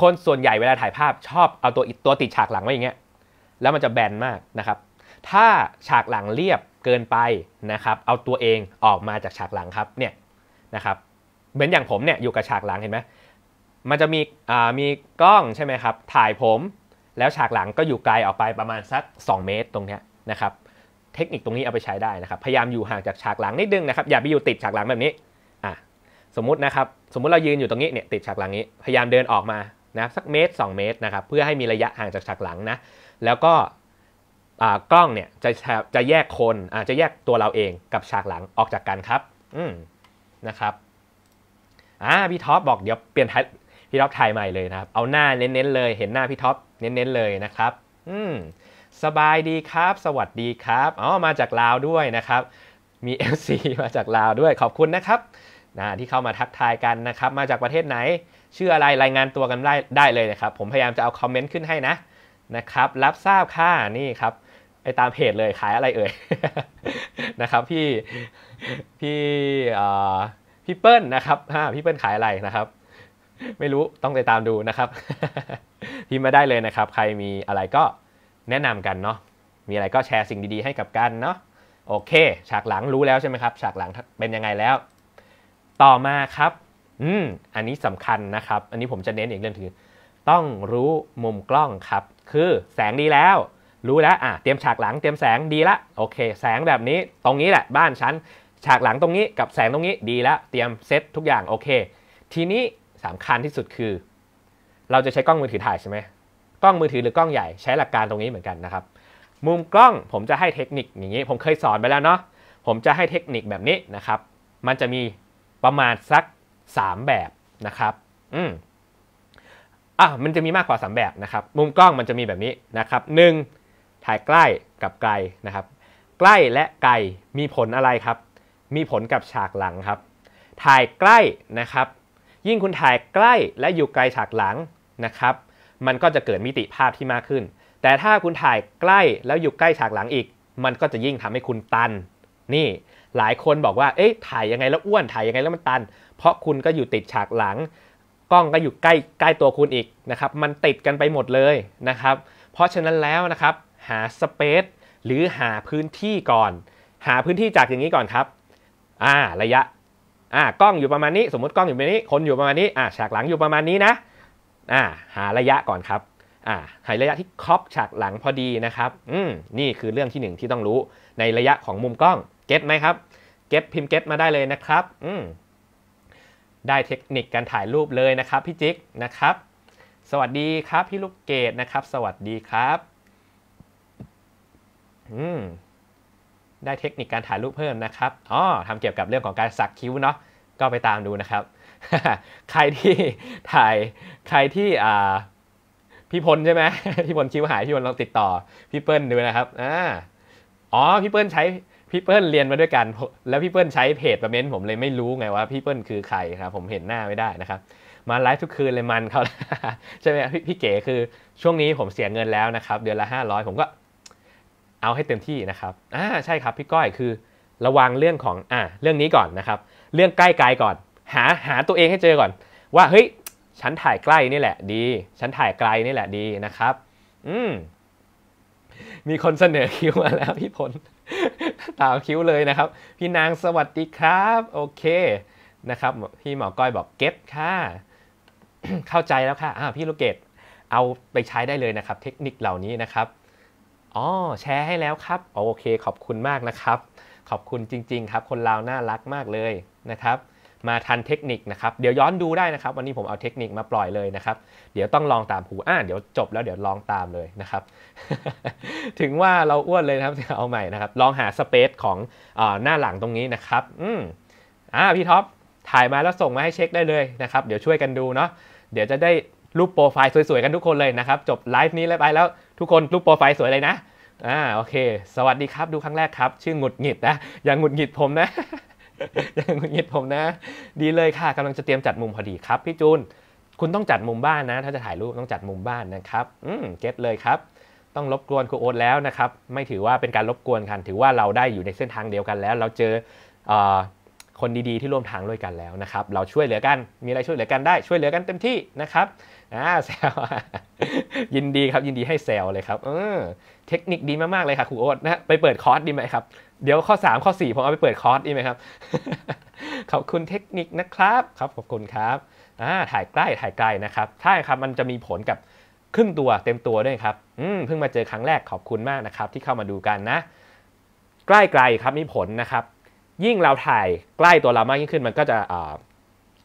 คนส่วนใหญ่เวลาถ่ายภาพชอบเอาตัวตัวติดฉากหลังไว้อย่างเงี้ย แล้วมันจะแบนมากนะครับ ถ้าฉากหลังเรียบเกินไปนะครับ เอาตัวเองออกมาจากฉากหลังครับ เนี่ยนะครับ เหมือนอย่างผมเนี่ยอยู่กับฉากหลังเห็นไหมมันจะมีมีกล้องใช่ไหมครับ ถ่ายผม แล้วฉากหลังก็อยู่ไกลออกไปประมาณสัก 2 เมตรตรงนี้นะครับ เทคนิคตรงนี้เอาไปใช้ได้นะครับ พยายามอยู่ห่างจากฉากหลังนิดนึงนะครับอย่าไปอยู่ติดฉากหลังแบบนี้อ่ะสมมตินะครับ สมมุติเรายืนอยู่ตรงนี้เนี่ยติดฉากหลังนี้ พยายามเดินออกมานะสักเมตร 2 เมตรนะครับ เพื่อให้มีระยะห่างจากฉากหลังนะ แล้วก็กล้องเนี่ยจะจะแยกคนจะแยกตัวเราเองกับฉากหลังออกจากกันครับอืมนะครับอ่าพี่ท็อปบอกเดี๋ยวเปลี่ยนพี่ท็อปถ่ายใหม่เลยนะครับ เอาหน้าเน้นๆเลย เห็นหน้าพี่ท็อปเน้นๆเลยนะครับ อืมสบายดีครับ สวัสดีครับ อ๋อ มาจากลาวด้วยนะครับ มี FC มาจากลาวด้วย ขอบคุณนะครับนะที่เข้ามาทักทายกันนะครับ มาจากประเทศไหน ชื่ออะไร รายงานตัวกันได้ได้เลยนะครับ ผมพยายามจะเอาคอมเมนต์ขึ้นให้นะ นะครับ รับทราบค่ะ นี่ครับไปตามเพจเลยขายอะไรเอ่ย นะครับพี่พี่พี่เปิ้ลนะครับพี่เปิ้ลขายอะไรนะครับไม่รู้ต้องไปตามดูนะครับพิมพ์มาได้เลยนะครับ ใครมีอะไรก็แนะนำกันเนาะมีอะไรก็แชร์สิ่งดีๆให้กับกันเนาะโอเค ฉากหลังรู้แล้วใช่ไหมครับฉากหลังเป็นยังไงแล้ว ต่อมาครับ อืมอันนี้สำคัญนะครับ อันนี้ผมจะเน้นอีกเรื่องคือต้องรู้มุมกล้องครับ คือแสงดีแล้ว รู้แล้วอ่ะเตรียมฉากหลัง เตรียมแสงดีละโอเคแสงแบบนี้ ตรงนี้แหละบ้านชั้น ฉากหลังตรงนี้ กับแสงตรงนี้ดีแล้วเตรียมเซตทุกอย่าง โอเค ทีนี้สำคัญที่สุดคือ เราจะใช้กล้องมือถือถ่ายใช่ไหมกล้องมือถือหรือกล้องใหญ่ใช้หลักการตรงนี้เหมือนกันนะครับ มุมกล้อง ผมจะให้เทคนิคอย่างนี้ ผมเคยสอนไปแล้วเนาะผมจะให้เทคนิคแบบนี้นะครับ มันจะมีประมาณสัก3แบบนะครับ อืมอ่ะมันจะมีมากกว่า 3 แบบนะครับ มุมกล้องมันจะมีแบบนี้นะครับ 1. ถ่ายใกล้กับไกลนะครับ ใกล้และไกลมีผลอะไรครับ มีผลกับฉากหลังครับ ถ่ายใกล้นะครับยิ่งคุณถ่ายใกล้และอยู่ไกลฉากหลังนะครับ มันก็จะเกิดมิติภาพที่มากขึ้น แต่ถ้าคุณถ่ายใกล้แล้วอยู่ใกล้ฉากหลังอีก มันก็จะยิ่งทำให้คุณตัน นี่ หลายคนบอกว่า เอ๊ะถ่ายยังไงแล้วอ้วน ถ่ายยังไงแล้วมันตัน เพราะคุณก็อยู่ติดฉากหลัง กล้องก็อยู่ใกล้ใกล้ตัวคุณอีกนะครับ มันติดกันไปหมดเลยนะครับ เพราะฉะนั้นแล้วนะครับ หาสเปซหรือหาพื้นที่ก่อน หาพื้นที่จากอย่างนี้ก่อนครับ อ่า ระยะอ่ากล้องอยู่ประมาณนี้สมมติกล้องอยู่ประมาณนี้คนอยู่ประมาณนี้อ่าฉากหลังอยู่ประมาณนี้นะอ่าหาระยะก่อนครับ อ่าหาระยะที่ครอบฉากหลังพอดีนะครับ อืมนี่คือเรื่องที่1ที่ต้องรู้ ในระยะของมุมกล้องเก็ตไหมครับ เก็ตพิมพ์เก็ตมาได้เลยนะครับ อืมได้เทคนิคการถ่ายรูปเลยนะครับพี่จิ๊กนะครับ สวัสดีครับพี่ลูกเกดนะครับ สวัสดีครับ อืมได้เทคนิคการถ่ายรูปเพิ่มนะครับอ๋อทำเกี่ยวกับเรื่องของการสักคิ้วเนาะ ก็ไปตามดูนะครับ ใครที่ถ่าย ใครที่อ่าพี่พลใช่ไหม พี่พลคิ้วหาย พี่พลลองติดต่อ พี่เปิ้ลดูนะครับอ่าอ๋อ พี่เปิ้ลใช้ พี่เปิ้ลเรียนมาด้วยกัน แล้วพี่เปิ้ลใช้เพจประเมนผมเลยไม่รู้ ไงว่าพี่เปิ้ลคือใครครับ ผมเห็นหน้าไม่ได้นะครับ มาไลฟ์ทุกคืนเลยมันเขาใช่ไหมพี่เก๋คือช่วงนี้ผมเสียเงินแล้วนะครับ เดือนละ500ผมก็เอาให้เต็มที่นะครับ อ่า ใช่ครับ พี่ก้อย คือระวังเรื่องของ อ่า เรื่องนี้ก่อนนะครับ เรื่องใกล้ไกลก่อน หา หา ตัวเองให้เจอก่อน ว่า เฮ้ย ฉันถ่ายใกล้นี่แหละดี ฉันถ่ายไกลนี่แหละดีนะครับ อืม มีคนเสนอคิวมาแล้ว พี่พลตามคิวเลยนะครับ พี่นางสวัสดีครับ โอเค นะครับ พี่หมอ ก้อย บอกเก็ตค่ะ เข้าใจแล้วค่ะ อ่า พี่ลูกเกดเอาไปใช้ได้เลยนะครับ เทคนิคเหล่านี้นะครับอ๋อแชร์ให้แล้วครับ โอเคขอบคุณมากนะครับ ขอบคุณจริง ๆ ครับ คนลาวน่ารักมากเลยนะครับ มาทันเทคนิคนะครับเดี๋ยวย้อนดูได้นะครับ วันนี้ผมเอาเทคนิคมาปล่อยเลยนะครับ เดี๋ยวต้องลองตามหูอ่าเดี๋ยวจบแล้วเดี๋ยวลองตามเลยนะครับ ถึงว่าเราอ้วนเลยนะครับเอาใหม่นะครับลองหาสเปซของอหน้าหลังตรงนี้นะครับอืมอ่าพี่ท็อปถ่ายมาแล้วส่งมาให้เช็คได้เลยนะครับ เดี๋ยวช่วยกันดูเนาะเดี๋ยวจะได้รูปโปรไฟล์สวยๆกันทุกคนเลยนะครับ จบไลฟ์นี้แล้วไปแล้วทุกคนรูปโปรไฟล์สวยเลยนะอ่าโอเค สวัสดีครับดูครั้งแรกครับ ชื่อหงุดหงิดนะอย่างหงุดหงิดผมนะอย่างหงุดหงิดผมนะ ดีเลยค่ะ กำลังจะเตรียมจัดมุมพอดีครับ พี่จูนคุณต้องจัดมุมบ้านนะ ถ้าจะถ่ายรูปต้องจัดมุมบ้านนะครับ อืมเก็ตเลยครับ ต้องรบกวนครูโอ๊ตแล้วนะครับ ไม่ถือว่าเป็นการรบกวนกัน ถือว่าเราได้อยู่ในเส้นทางเดียวกันแล้ว เราเจอคนดีๆที่ร่วมทางด้วยกันแล้วนะครับ เราช่วยเหลือกัน มีอะไรช่วยเหลือกันได้ช่วยเหลือกันเต็มที่นะครับอ่าแซวยินดีครับยินดีให้แซวเลยครับเออเทคนิคดีมากๆเลยค่ะครูโอ๊ตนะไปเปิดคอร์สดีไหมครับเดี๋ยวข้อ3ข้อ4ผมเอาไปเปิดคอร์สดีไหมครับ ขอบคุณเทคนิคนะครับ ครับ ขอบคุณครับอ่าถ่ายใกล้ถ่ายไกลนะครับใช่ครับมันจะมีผลกับครึ่งตัวเต็มตัวด้วยครับ อืมเพิ่งมาเจอครั้งแรกขอบคุณมากนะครับ ที่เข้ามาดูกันนะ ใกล้ไกลครับมีผลนะครับ ยิ่งเราถ่ายใกล้ตัวเรามากยิ่งขึ้นมันก็จะ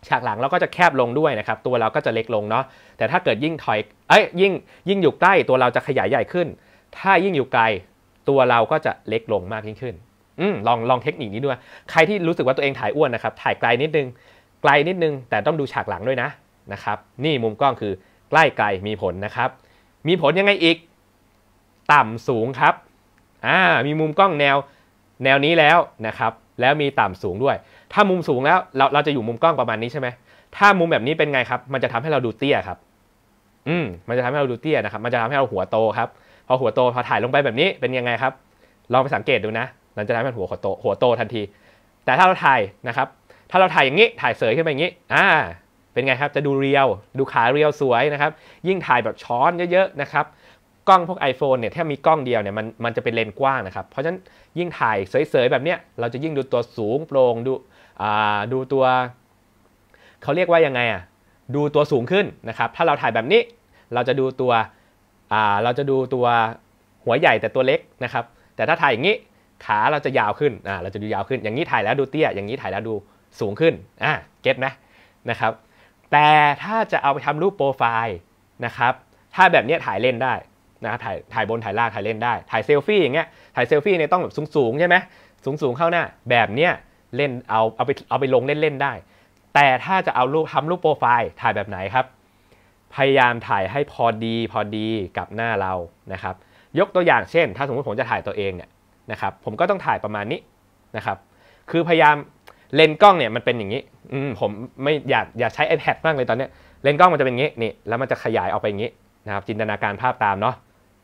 ฉากหลังเราก็จะแคบลงด้วยนะครับ ตัวเราก็จะเล็กลงเนาะแต่ถ้าเกิดยิ่งถอยเอ้ยยิ่งยิ่งอยู่ใกล้ตัวเราจะขยายใหญ่ขึ้น ถ้ายิ่งอยู่ไกลตัวเราก็จะเล็กลงมากยิ่งขึ้นอืมลองลองเทคนิคนี้ด้วยใครที่รู้สึกว่าตัวเองถ่ายอ้วนนะครับ ถ่ายไกลนิดนึงไกลนิดนึงแต่ต้องดูฉากหลังด้วยนะนะครับ นี่มุมกล้องคือ ใกล้ไกลมีผลนะครับ มีผลยังไงอีก ต่ำสูงครับอ่ามีมุมกล้องแนวแนวนี้แล้วนะครับ แล้วมีต่ำสูงด้วยถ้ามุมสูงแล้วเราเราจะอยู่มุมกล้องประมาณนี้ใช่ไหม ถ้ามุมแบบนี้เป็นไงครับ มันจะทำให้เราดูเตี้ยครับ อืมมันจะทำให้เราดูเตี้ยนะครับ มันจะทำให้เราหัวโตครับ พอหัวโตพอถ่ายลงไปแบบนี้เป็นยังไงครับ ลองไปสังเกตดูนะ มันจะทำให้หัวโตหัวโตทันที แต่ถ้าเราถ่ายนะครับ ถ้าเราถ่ายอย่างนี้ถ่ายเสยขึ้นไปอย่างนี้ อ่า เป็นไงครับ จะดูเรียว ดูขาเรียวสวยนะครับ ยิ่งถ่ายแบบช้อนเยอะๆนะครับ กล้องพวก iPhone เนี่ย ถ้ามีกล้องเดียวเนี่ยมันมันจะเป็นเลนส์กว้างนะครับ เพราะฉะนั้นยิ่งถ่ายเสยๆแบบเนี้ย เราจะยิ่งดูตัวสูงโปร่งดูดูตัวเขาเรียกว่ายังไงอ่ะดูตัวสูงขึ้นนะครับ ถ้าเราถ่ายแบบนี้ เราจะดูตัวเราจะดูตัวหัวใหญ่แต่ตัวเล็กนะครับ แต่ถ้าถ่ายอย่างนี้ขาเราจะยาวขึ้น เราจะดูยาวขึ้น อย่างนี้ถ่ายแล้วดูเตี้ย อย่างนี้ถ่ายแล้วดูสูงขึ้นอ่าเก็ตนะนะครับแต่ถ้าจะเอาไปทำรูปโปรไฟล์นะครับถ้าแบบนี้ถ่ายเล่นได้นะถ่ายถ่ายบนถ่ายล่างถ่ายเล่นได้ถ่ายเซลฟี่อย่างเงี้ยถ่ายเซลฟี่เนี่ยต้องแบบสูงๆใช่ไหมสูงๆเข้าหน้าแบบเนี้ยเล่นเอาเอาไปเอาไปลงเล่นๆได้ แต่ถ้าจะเอารูปทำรูปโปรไฟล์ถ่ายแบบไหนครับ พยายามถ่ายให้พอดี พอดีกับหน้าเรานะครับ ยกตัวอย่างเช่นถ้าสมมติผมจะถ่ายตัวเองเนี่ยนะครับ ผมก็ต้องถ่ายประมาณนี้นะครับ คือพยายามเลนกล้องเนี่ยมันเป็นอย่างนี้ อืผมไม่อยากอยากใช้ iPad มากเลยตอนเนี้ยเลนกล้องมันจะเป็นอย่างนี้นี่แล้วมันจะขยายออกไปอย่างนี้นะครับ จินตนาการภาพตามเนาะ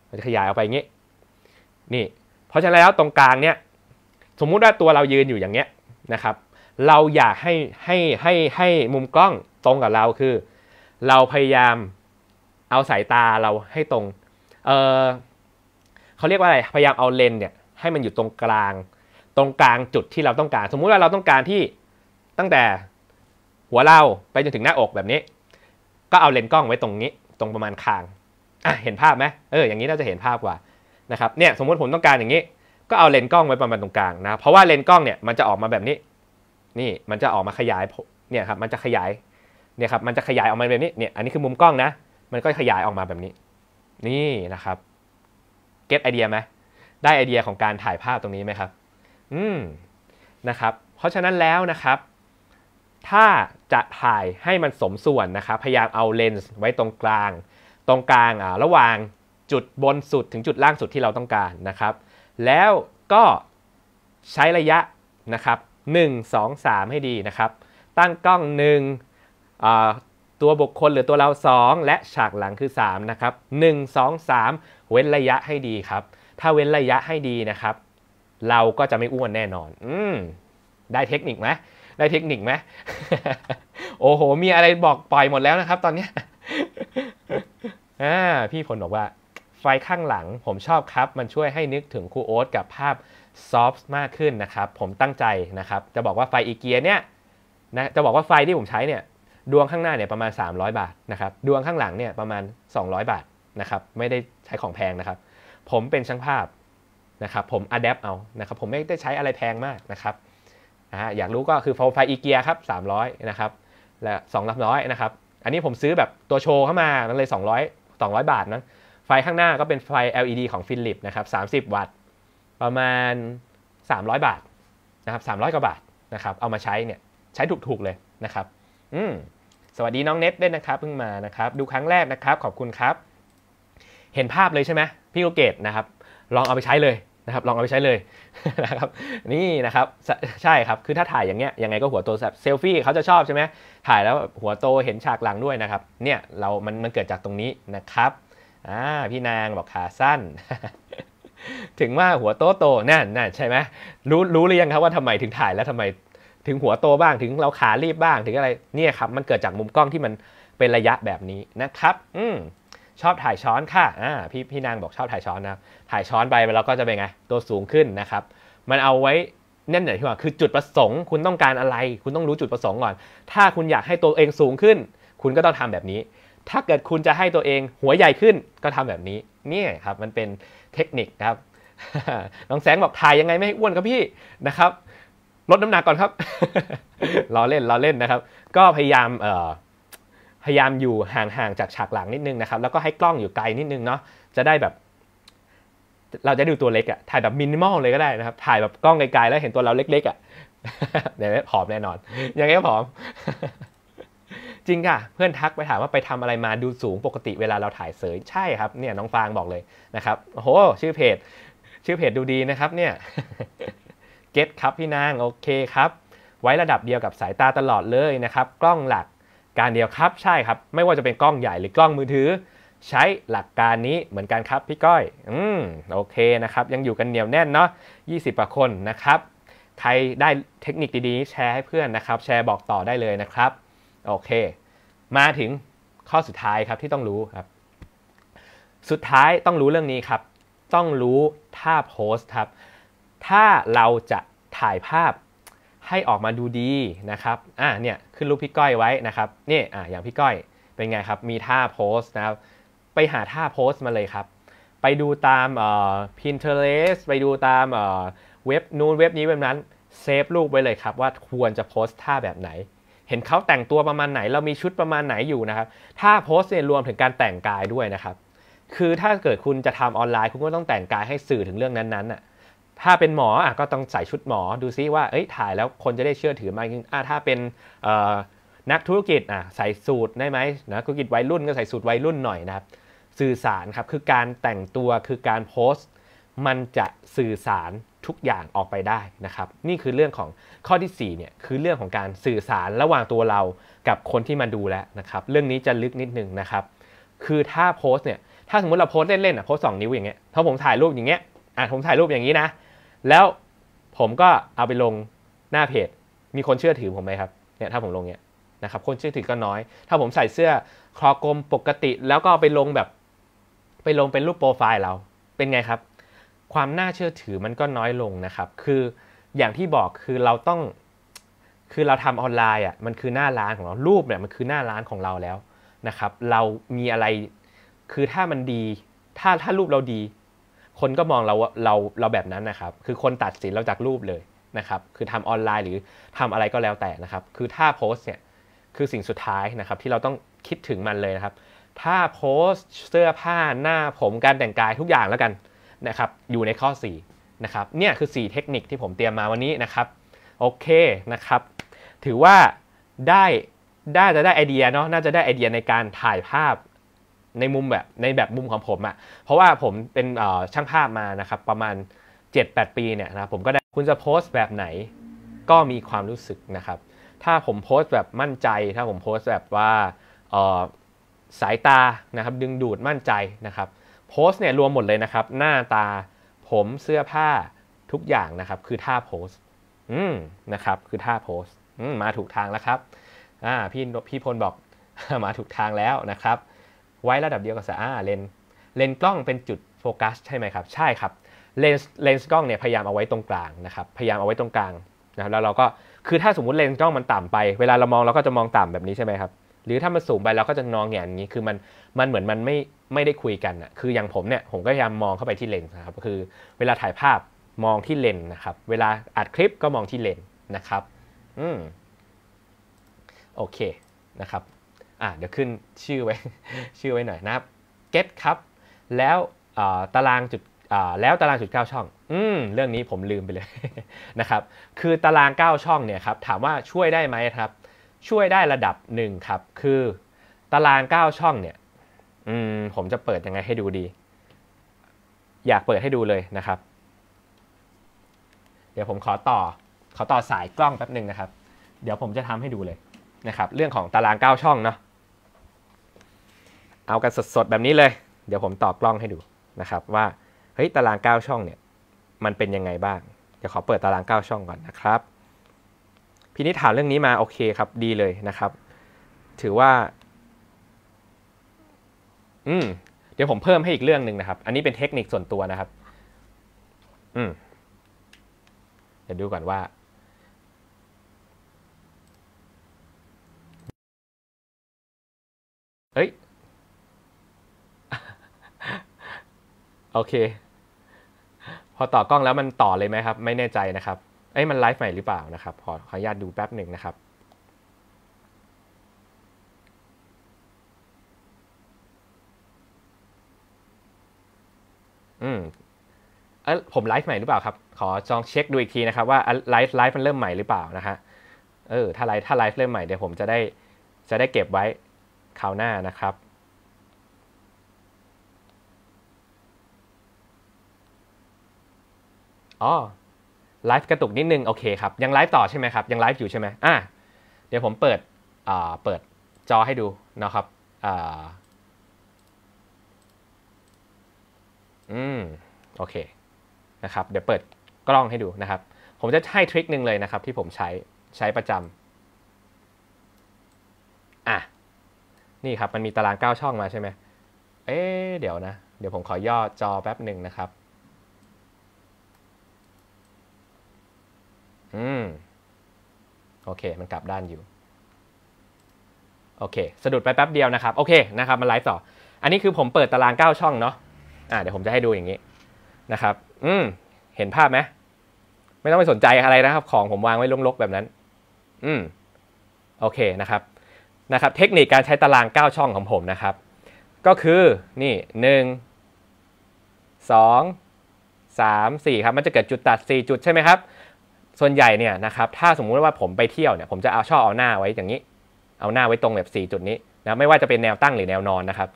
มันจะขยายออกไปอย่างนี้ นี่ เพราะฉะนั้นแล้วตรงกลางเนี่ยสมมุติว่าตัวเรายืนอยู่อย่างเงี้ยนะครับ เราอยากให้ให้ให้ให้มุมกล้องตรงกับเราคือ เราพยายามเอาสายตาเราให้ตรงเออเขาเรียกว่าอะไร พยายามเอาเลนเนี่ยให้มันอยู่ตรงกลาง ตรงกลางจุดที่เราต้องการ สมมุติว่าเราต้องการที่ตั้งแต่หัวเรา ไปจนถึงหน้าอกแบบนี้ ก็เอาเลนกล้องไว้ตรงนี้ ตรงประมาณคางอ่ะเห็นภาพไหมเอออย่างนี้น่าจะเห็นภาพกว่านะครับเนี่ยสมมติผมต้องการอย่างนี้ก็เอาเลนส์ กล้องไว้ประมาณตรงกลางนะ เพราะว่าเลนส์ กล้องเนี่ยมันจะออกมาแบบนี้ นี่มันจะออกมาขยาย เนี่ยครับมันจะขยาย เนี่ยครับมันจะขยายออกมาแบบนี้ เนี่ยอันนี้คือมุมกล้องนะ มันก็ขยายออกมาแบบนี้ นี่นะครับ เก็ตไอเดียไหม ได้ไอเดียของการถ่ายภาพตรงนี้ไหมครับ อืมนะครับ เพราะฉะนั้นแล้วนะครับ ถ้าจะถ่ายให้มันสมส่วนนะครับพยายามเอาเลนส์ไว้ตรงกลาง ตรงกลางอ่า ระหว่างจุดบนสุดถึงจุดล่างสุดที่เราต้องการนะครับแล้วก็ใช้ระยะนะครับ1 2 3 ให้ดีนะครับ ตั้งกล้อง1ตัวบุคคลหรือตัวเรา 2 และฉากหลังคือ3นะครับ1 2 3 เว้นระยะให้ดีครับ ถ้าเว้นระยะให้ดีนะครับ เราก็จะไม่อ้วนแน่นอน อืม ได้เทคนิคไหมได้เทคนิคไหมโอ้โห มีอะไรบอกปล่อยหมดแล้วนะครับตอนนี้พี่พลบอกว่าไฟข้างหลังผมชอบครับมันช่วยให้นึกถึงครูโอ๊ตกับภาพซอฟต์มากขึ้นนะครับ ผมตั้งใจนะครับ จะบอกว่าไฟอีเกียเนี่ยนะจะบอกว่าไฟที่ผมใช้เนี่ย ดวงข้างหน้าเนี่ยประมาณ 300 บาทนะครับดวงข้างหลังเนี่ยประมาณ 200 บาทนะครับไม่ได้ใช้ของแพงนะครับ ผมเป็นช่างภาพนะครับผมอัดแอปเอานะครับผมไม่ได้ใช้อะไรแพงมากนะครับนะอยากรู้ก็คือไฟอีเกียครับ300นะครับและ2 0 0นะครับอันนี้ผมซื้อแบบตัวโชว์เข้ามามันเลย 200 200 บาทนะไฟข้างหน้าก็เป็นไฟ LED ของฟิลิปนะครับ30 วัตต์ ประมาณ 300 บาทนะครับ300 กว่าบาทนะครับ เอามาใช้เนี่ย ใช้ถูก ๆ เลยนะครับ อืมสวัสดีน้องเน็ตด้วยนะครับเพิ่งมานะครับ ดูครั้งแรกนะครับ ขอบคุณครับ เห็นภาพเลยใช่ไหมพี่ลูกเกดนะครับลองเอาไปใช้เลยนะครับ ลองเอาไปใช้เลยนะครับ นี่นะครับ ใช่ครับ คือถ้าถ่ายอย่างเงี้ยยังไงก็หัวโตแบเซลฟี่เขาจะชอบใช่ไหมถ่ายแล้วหัวโตเห็นฉากหลังด้วยนะครับ เนี่ย เรามันมันเกิดจากตรงนี้นะครับอ่าพี่นางบอกขาสั้น ถึงว่า หัวโตโต นั่นนั่นใช่ไหม รู้รู้หรือยังครับว่าทำไมถึงถ่ายแล้วทำไม ถึงหัวโตบ้างถึงเราขารีบบ้างถึงอะไร เนี่ยครับ มันเกิดจากมุมกล้องที่มันเป็นระยะแบบนี้นะครับ อืมชอบถ่ายช้อนค่ะอ่าพี่พี่นางบอกชอบถ่ายช้อนนะถ่ายช้อนไปแล้วก็จะเป็นไง ตัวสูงขึ้นนะครับ มันเอาไว้นั่นหนที่ว่าคือจุดประสงค์คุณต้องการอะไร คุณต้องรู้จุดประสงค์ก่อน ถ้าคุณอยากให้ตัวเองสูงขึ้น คุณก็ต้องทำแบบนี้ถ้าเกิดคุณจะให้ตัวเองหัวใหญ่ขึ้นก็ทำแบบนี้นี่ครับ มันเป็นเทคนิคครับน้องแสงบอกถ่ายยังไงไม่ให้อ้วนครับพี่นะครับ ลดน้ำหนักก่อนครับล้อเล่นล้อเล่นนะครับ ก็พยายามพยายามอยู่ห่างๆจากฉากหลังนิดนึงนะครับ แล้วก็ให้กล้องอยู่ไกลนิดนึงเนาะจะได้แบบ เราจะดูตัวเล็กอะถ่ายแบบมินิมอลเลยก็ได้นะครับ ถ่ายแบบกล้องไกลๆแล้วเห็นตัวเราเล็กๆอะเดี๋ยวผอมแน่นอน ยังไงก็ผอมจริงค่ะเพื่อนทักไปถามว่าไปทำอะไรมาดูสูงปกติเวลาเราถ่ายเสยใช่ครับ เนี่ยน้องฟางบอกเลยนะครับโอ้โห ชื่อเพจ ชื่อเพจดูดีนะครับเนี่ยเก็ตครับพี่นางโอเคครับ ไว้ระดับเดียวกับสายตาตลอดเลยนะครับ กล้องหลักการเดียวครับใช่ครับ ไม่ว่าจะเป็นกล้องใหญ่หรือกล้องมือถือ ใช้หลักการนี้เหมือนกันครับพี่ก้อยอืมโอเคนะครับ ยังอยู่กันเหนียวแน่นเนาะ20กว่าคนนะครับใครได้เทคนิคดีๆแชร์ให้เพื่อนนะครับ แชร์บอกต่อได้เลยนะครับโอเค มาถึงข้อสุดท้ายครับที่ต้องรู้ครับ สุดท้ายต้องรู้เรื่องนี้ครับ ต้องรู้ท่าโพสครับ ถ้าเราจะถ่ายภาพให้ออกมาดูดีนะครับ อ่ะเนี่ยขึ้นรูปพี่ก้อยไว้นะครับนี่อ่ะอย่างพี่ก้อยเป็นไงครับ มีท่าโพสนะครับ ไปหาท่าโพสมาเลยครับ ไปดูตามเอ่อ Pinterest ไปดูตามเอ่อเว็บนู้นเว็บนี้เว็บนั้น เซฟรูปไว้เลยครับว่าควรจะโพสท่าแบบไหนเห็นเขาแต่งตัวประมาณไหน เรามีชุดประมาณไหนอยู่นะครับ ถ้าโพสต์เนี่ยรวมถึงการแต่งกายด้วยนะครับ คือถ้าเกิดคุณจะทำออนไลน์ คุณก็ต้องแต่งกายให้สื่อถึงเรื่องนั้นๆน่ะถ้าเป็นหมออ่ะก็ต้องใส่ชุดหมอดูซิว่าเอ้ยถ่ายแล้วคนจะได้เชื่อถือมากขึ้นอ่ะถ้าเป็นนักธุรกิจอ่ะใส่สูตรได้ไหมนะธุรกิจวัยรุ่นก็ใส่สูตรวัยรุ่นหน่อยนะครับ สื่อสารครับคือการแต่งตัวคือการโพสต์มันจะสื่อสารทุกอย่างออกไปได้นะครับ นี่คือเรื่องของข้อที่ 4 เนี่ยคือเรื่องของการสื่อสารระหว่างตัวเรากับคนที่มาดูแลนะครับ เรื่องนี้จะลึกนิดนึงนะครับ คือถ้าโพสเนี่ย ถ้าสมมติเราโพสเล่นๆอ่ะโพสสองนิ้วอย่างเงี้ยถ้าผมถ่ายรูปอย่างเงี้ยอ่ะผมถ่ายรูปอย่างนี้นะแล้วผมก็เอาไปลงหน้าเพจมีคนเชื่อถือผมไหมครับเนี่ยถ้าผมลงเนี้ยนะครับ คนเชื่อถือก็น้อย ถ้าผมใส่เสื้อคลอกลมปกติแล้วก็ไปลงแบบ ไปลงเป็นรูปโปรไฟล์เราเป็นไงครับความน่าเชื่อถือมันก็น้อยลงนะครับ คืออย่างที่บอกคือเราต้อง คือเราทำออนไลน์อ่ะมันคือหน้าร้านของเรา รูปเนี่ยมันคือหน้าร้านของเราแล้วนะครับ เรามีอะไร คือถ้ามันดี ถ้าถ้ารูปเราดี คนก็มองเราเราเราแบบนั้นนะครับ คือคนตัดสินเราจากรูปเลยนะครับ คือทำออนไลน์หรือทำอะไรก็แล้วแต่นะครับ คือถ้าโพสเนี่ย คือสิ่งสุดท้ายนะครับ ที่เราต้องคิดถึงมันเลยนะครับ ถ้าโพสเสื้อผ้าหน้าผมการแต่งกายทุกอย่างแล้วกันนะครับ อยู่ในข้อ 4นะครับ เนี่ยคือ 4 เทคนิคที่ผมเตรียมมาวันนี้นะครับ โอเคนะครับ ถือว่าได้ ได้จะได้ไอเดียเนาะ น่าจะได้ไอเดียในการถ่ายภาพในมุมแบบในแบบมุมของผมอะ่ะเพราะว่าผมเป็นช่างภาพมานะครับ ประมาณ 7-8 ปีเนี่ยนะผมก็ได้คุณจะโพสต์แบบไหน ก็มีความรู้สึกนะครับ ถ้าผมโพสต์แบบมั่นใจ ถ้าผมโพสต์แบบว่าสายตานะครับ ดึงดูดมั่นใจนะครับโพสเนี่ยรวมหมดเลยนะครับหน้าตาผมเสื้อผ้าทุกอย่างนะครับ คือท่าโพสอืมนะครับ คือท่าโพสอืมาถูกทางแล้วครับ อ่า พี่พี่พลบอกมาถูกทางแล้วนะครับ ไว้ระดับเดียวกับสาเลน เลนกล้องเป็นจุดโฟกัส ใช่ไหมครับ ใช่ครับ เลนส์เลนส์กล้องเนี่ยพยายามเอาไว้ตรงกลางนะครับ พยายามเอาไว้ตรงกลางนะครับแล้วเราก็คือถ้าสมมติเลนส์กล้องมันต่ำไปเวลาเรามองเราก็จะมองต่ำแบบนี้ใช่ไหมครับหรือถ้ามันสูงไปเราก็จะนองแงนอย่างนี้คือมันมันเหมือนมันไม่ไม่ได้คุยกันอะคืออย่างผมเนี่ยผมก็พยายามมองเข้าไปที่เลนส์นะครับ ก็คือเวลาถ่ายภาพมองที่เลนส์นะครับ เวลาอัดคลิปก็มองที่เลนส์นะครับ อืมโอเคนะครับ อ่ะเดี๋ยวขึ้นชื่อไว้ ชื่อไว้หน่อยนะครับก็ตครับแล้วตารางจุดแล้วตารางจุด9ช่อง อืมเรื่องนี้ผมลืมไปเลยนะครับ คือตาราง9ช่องเนี่ยครับ ถามว่าช่วยได้ไหมครับช่วยได้ระดับหนึ่งครับ คือ ตาราง 9 ช่องเนี่ยผมจะเปิดยังไงให้ดูดี อยากเปิดให้ดูเลยนะครับ เดี๋ยวผมขอต่อ ขอต่อสายกล้องแป๊บหนึ่งนะครับ เดี๋ยวผมจะทำให้ดูเลยนะครับ เรื่องของตาราง9ช่องเนาะเอากันสดๆแบบนี้เลย เดี๋ยวผมต่อกล้องให้ดูนะครับ ว่าเฮ้ยตาราง9ช่องเนี่ย มันเป็นยังไงบ้างเดี๋ยวขอเปิดตาราง9ช่องก่อนนะครับพี่นิดถามเรื่องนี้มาโอเคครับ ดีเลยนะครับ ถือว่า อืมเดี๋ยวผมเพิ่มให้อีกเรื่องหนึ่งนะครับ อันนี้เป็นเทคนิคส่วนตัวนะครับ อืมเดี๋ยวดูก่อนว่าเฮ้ยโอเค พอต่อกล้องแล้วมันต่อเลยไหมครับ ไม่แน่ใจนะครับเอ้ยมันไลฟ์ใหม่หรือเปล่านะครับขอขออนุญาตดูแป๊บหนึ่งนะครับ อืมเออผมไลฟ์ใหม่หรือเปล่าครับ ขอจองเช็คดูอีกทีนะครับ ว่าไลฟ์ไลฟ์มันเริ่มใหม่หรือเปล่านะฮะ เออ ถ้าไลฟ์ถ้าไลฟ์เริ่มใหม่เดี๋ยวผมจะได้ จะได้เก็บไว้คราวหน้านะครับ อ๋อไลฟ์กระตุกนิดนึงโอเคครับยังไลฟ์ต่อใช่ไหมครับยังไลฟ์อยู่ใช่ไหมอ่ะเดี๋ยวผมเปิดเปิดจอให้ดูนะครับอืมโอเคนะครับ เดี๋ยวเปิดกล้องให้ดูนะครับ ผมจะให้ทริคหนึ่งเลยนะครับ ที่ผมใช้ใช้ประจำอ่ะนี่ครับ มันมีตาราง9ช่องมาใช่ไหมเอ๊เดี๋ยวนะ เดี๋ยวผมขอย่อจอแป๊บหนึ่งนะครับอืมโอเค มันกลับด้านอยู่ โอเคสะดุดไปแป๊บเดียวนะครับโอเคนะครับมาไลฟ์ต่ออันนี้คือผมเปิดตาราง9ช่องเนาะอ่าเดี๋ยวผมจะให้ดูอย่างนี้นะครับ อืม เห็นภาพไหมไม่ต้องไปสนใจอะไรนะครับ ของผมวางไว้ลงกแบบนั้น อืม โอเคนะครับ นะครับ เทคนิคการใช้ตาราง9ช่องของผมนะครับ ก็คือนี่1 2 3 4 ครับมันจะเกิดจุดตัด4จุดใช่ไหมครับส่วนใหญ่เนี่ยนะครับถ้าสมมุติว่าผมไปเที่ยวเนี่ยผมจะเอาชอบเอาหน้าไว้อย่างนี้ เอาหน้าไว้ตรงแบบ 4 จุดนี้นะไม่ว่าจะเป็นแนวตั้งหรือแนวนอนนะครับ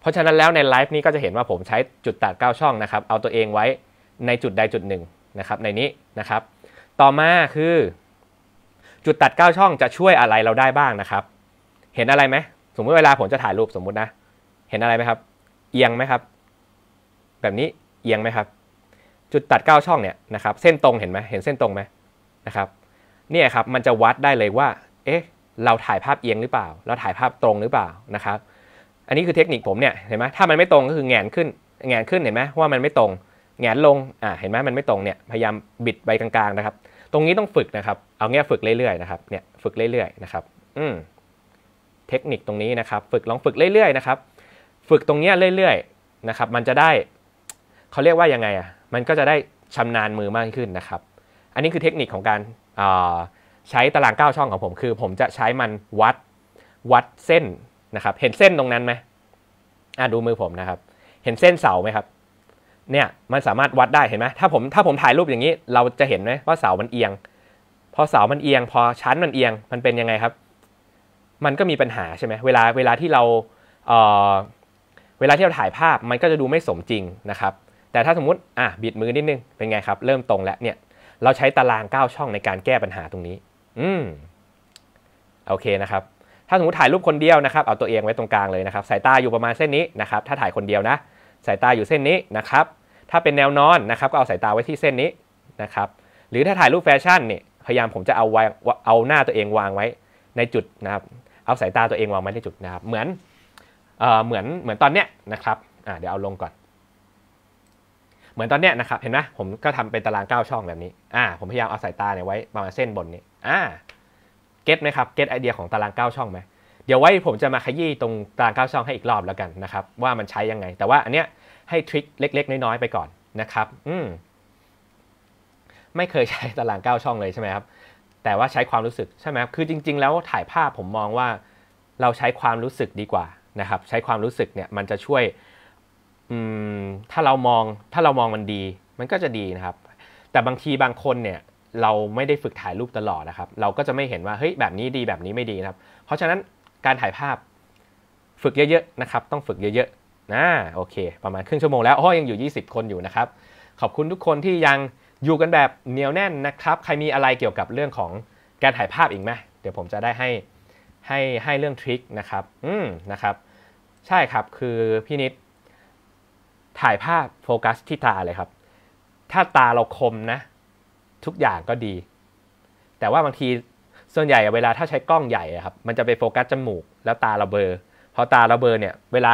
เพราะฉะนั้นแล้วในไลฟ์นี้ก็จะเห็นว่าผมใช้จุดตัด9ช่องนะครับ เอาตัวเองไว้ในจุดใดจุดหนึ่งนะครับ ในนี้นะครับ ต่อมาคือจุดตัด9ช่องจะช่วยอะไรเราได้บ้างนะครับ เห็นอะไรไหมสมมติเวลาผมจะถ่ายรูปสมมุตินะ เห็นอะไรไหมครับ เอียงไหมครับ แบบนี้เอียงไหมครับ จุดตัด9ช่องเนี่ยนะครับเส้นตรงเห็นไหมเห็นเส้นตรงไหมนะครับเนี่ยครับมันจะวัดได้เลยว่า เอ๊ะ เราถ่ายภาพเอียงหรือเปล่า เราถ่ายภาพตรงหรือเปล่านะครับ อันนี้คือเทคนิคผมเนี่ยเห็นไหมถ้ามันไม่ตรงก็คือแงนขึ้นแงนขึ้นเห็นไหมว่ามันไม่ตรงแงนลงอ่าเห็นไหมมันไม่ตรงเนี่ยพยายามบิดไปกลาง ๆนะครับ ตรงนี้ต้องฝึกนะครับเอาเงี้ยฝึกเรื่อยๆนะครับเนี่ยฝึกเรื่อยๆนะครับ อืมเทคนิคตรงนี้นะครับ ฝึกลองฝึกเรื่อยๆนะครับ ฝึกตรงเนี้ยเรื่อยๆนะครับ มันจะได้เขาเรียกว่ายังไงอ่ะมันก็จะได้ชำนาญมือมากขึ้นนะครับอันนี้คือเทคนิคของการใช้ตาราง9ช่องของผม คือผมจะใช้มันวัดวัดเส้นนะครับ เห็นเส้นตรงนั้นไหมอ่าดูมือผมนะครับ เห็นเส้นเสาไหมครับ เนี่ยมันสามารถวัดได้ เห็นไหม ถ้าผมถ้าผมถ่ายรูปอย่างนี้ เราจะเห็นไหมว่าเสามันเอียง พอเสามันเอียง พอชั้นมันเอียง มันเป็นยังไงครับ มันก็มีปัญหาใช่ไหม เวลาเวลาที่เราเเวลาที่เราถ่ายภาพ มันก็จะดูไม่สมจริงนะครับ แต่ถ้าสมมติอ่ะบิดมือนิดนึง เป็นไงครับ เริ่มตรงแล้วเนี่ยเราใช้ตาราง9 ช่องในการแก้ปัญหาตรงนี้ อืมโอเคนะครับ ถ้าสมมติถ่ายรูปคนเดียวนะครับ เอาตัวเองไว้ตรงกลางเลยนะครับ สายตาอยู่ประมาณเส้นนี้นะครับ ถ้าถ่ายคนเดียวนะ สายตาอยู่เส้นนี้นะครับ ถ้าเป็นแนวนอนนะครับก็เอาสายตาไว้ที่เส้นนี้นะครับ หรือถ้าถ่ายรูปแฟชั่นเนี่ยพยายามผมจะเอาวางเอาหน้าตัวเองวางไว้ในจุดนะครับ เอาสายตาตัวเองวางไว้ในจุดนะครับ เหมือน เอ่อ เหมือนเหมือนตอนเนี้ยนะครับ อ่าเดี๋ยวเอาลงก่อนเหมือนตอนเนี้ยนะครับ เห็นไหมผมก็ทำเป็นตาราง9ช่องแบบนี้ อ่าผมพยายามเอาสายตาเนี่ยไว้ประมาณเส้นบนนี้ อ่าเก็ตไหมครับเก็ตไอเดียของตาราง9ช่องไหมเดี๋ยวไว้ผมจะมาขยี้ตรงตาราง9ช่องให้อีกรอบแล้วกันนะครับ ว่ามันใช้ยังไง แต่ว่าอันเนี้ยให้ทริคเล็ก ๆน้อยๆไปก่อนนะครับ อืมไม่เคยใช้ตาราง9ช่องเลยใช่ไหมครับ แต่ว่าใช้ความรู้สึกใช่ไหมครับคือจริง ๆ แล้วถ่ายภาพผมมองว่าเราใช้ความรู้สึกดีกว่านะครับ ใช้ความรู้สึกเนี่ย มันจะช่วยถ้าเรามองถ้าเรามองมันดี มันก็จะดีนะครับ แต่บางทีบางคนเนี่ยเราไม่ได้ฝึกถ่ายรูปตลอดนะครับ เราก็จะไม่เห็นว่าเฮ้ยแบบนี้ดีแบบนี้ไม่ดีนะครับ เพราะฉะนั้นการถ่ายภาพฝึกเยอะๆ นะครับ ต้องฝึกเยอะๆนะโอเค ประมาณครึ่งชั่วโมงแล้วอ้อยังอยู่ 20 คนอยู่นะครับ ขอบคุณทุกคนที่ยังอยู่กันแบบเหนียวแน่นนะครับ ใครมีอะไรเกี่ยวกับเรื่องของ การถ่ายภาพอีกไหมเดี๋ยวผมจะได้ให้ให้ให้เรื่องทริคนะครับอืมนะครับใช่ครับคือพี่นิดถ่ายภาพโฟกัสที่ตาเลยครับ ถ้าตาเราคมนะ ทุกอย่างก็ดี แต่ว่าบางทีส่วนใหญ่เวลาถ้าใช้กล้องใหญ่ครับ มันจะไปโฟกัสจมูกแล้วตาเราเบอร์พอตาเราเบอร์เนี่ย เวลา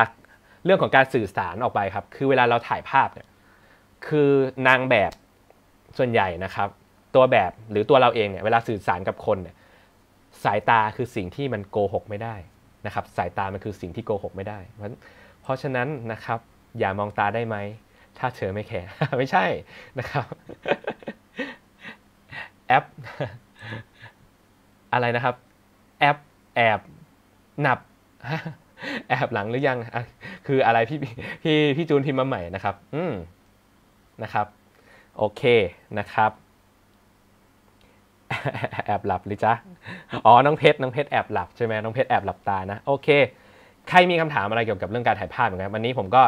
เรื่องของการสื่อสารออกไปครับ คือเวลาเราถ่ายภาพเนี่ยคือนางแบบส่วนใหญ่นะครับ ตัวแบบหรือตัวเราเองเนี่ยเวลาสื่อสารกับคนเนี่ย สายตาคือสิ่งที่มันโกหกไม่ได้นะครับ สายตามันคือสิ่งที่โกหกไม่ได้ เพราะฉะนั้นนะครับอย่ามองตาได้ไหม ถ้าเธอไม่แคร์ไม่ใช่นะครับแอปอะไรนะครับ แอปแอบหนับ แอบหลังหรือยังคืออะไรพี่พี่พี่จูนพิมพ์มาใหม่นะครับ อืมนะครับ โอเคนะครับแอบหลับหรือจ๊ะอ๋อน้องเพชรน้องเพชรแอบหลับใช่ไหมน้องเพชรแอบหลับตา นะโอเคใครมีคำถามอะไรเกี่ยวกับเรื่องการถ่ายภาพเหมือนกันวันนี้ผมก็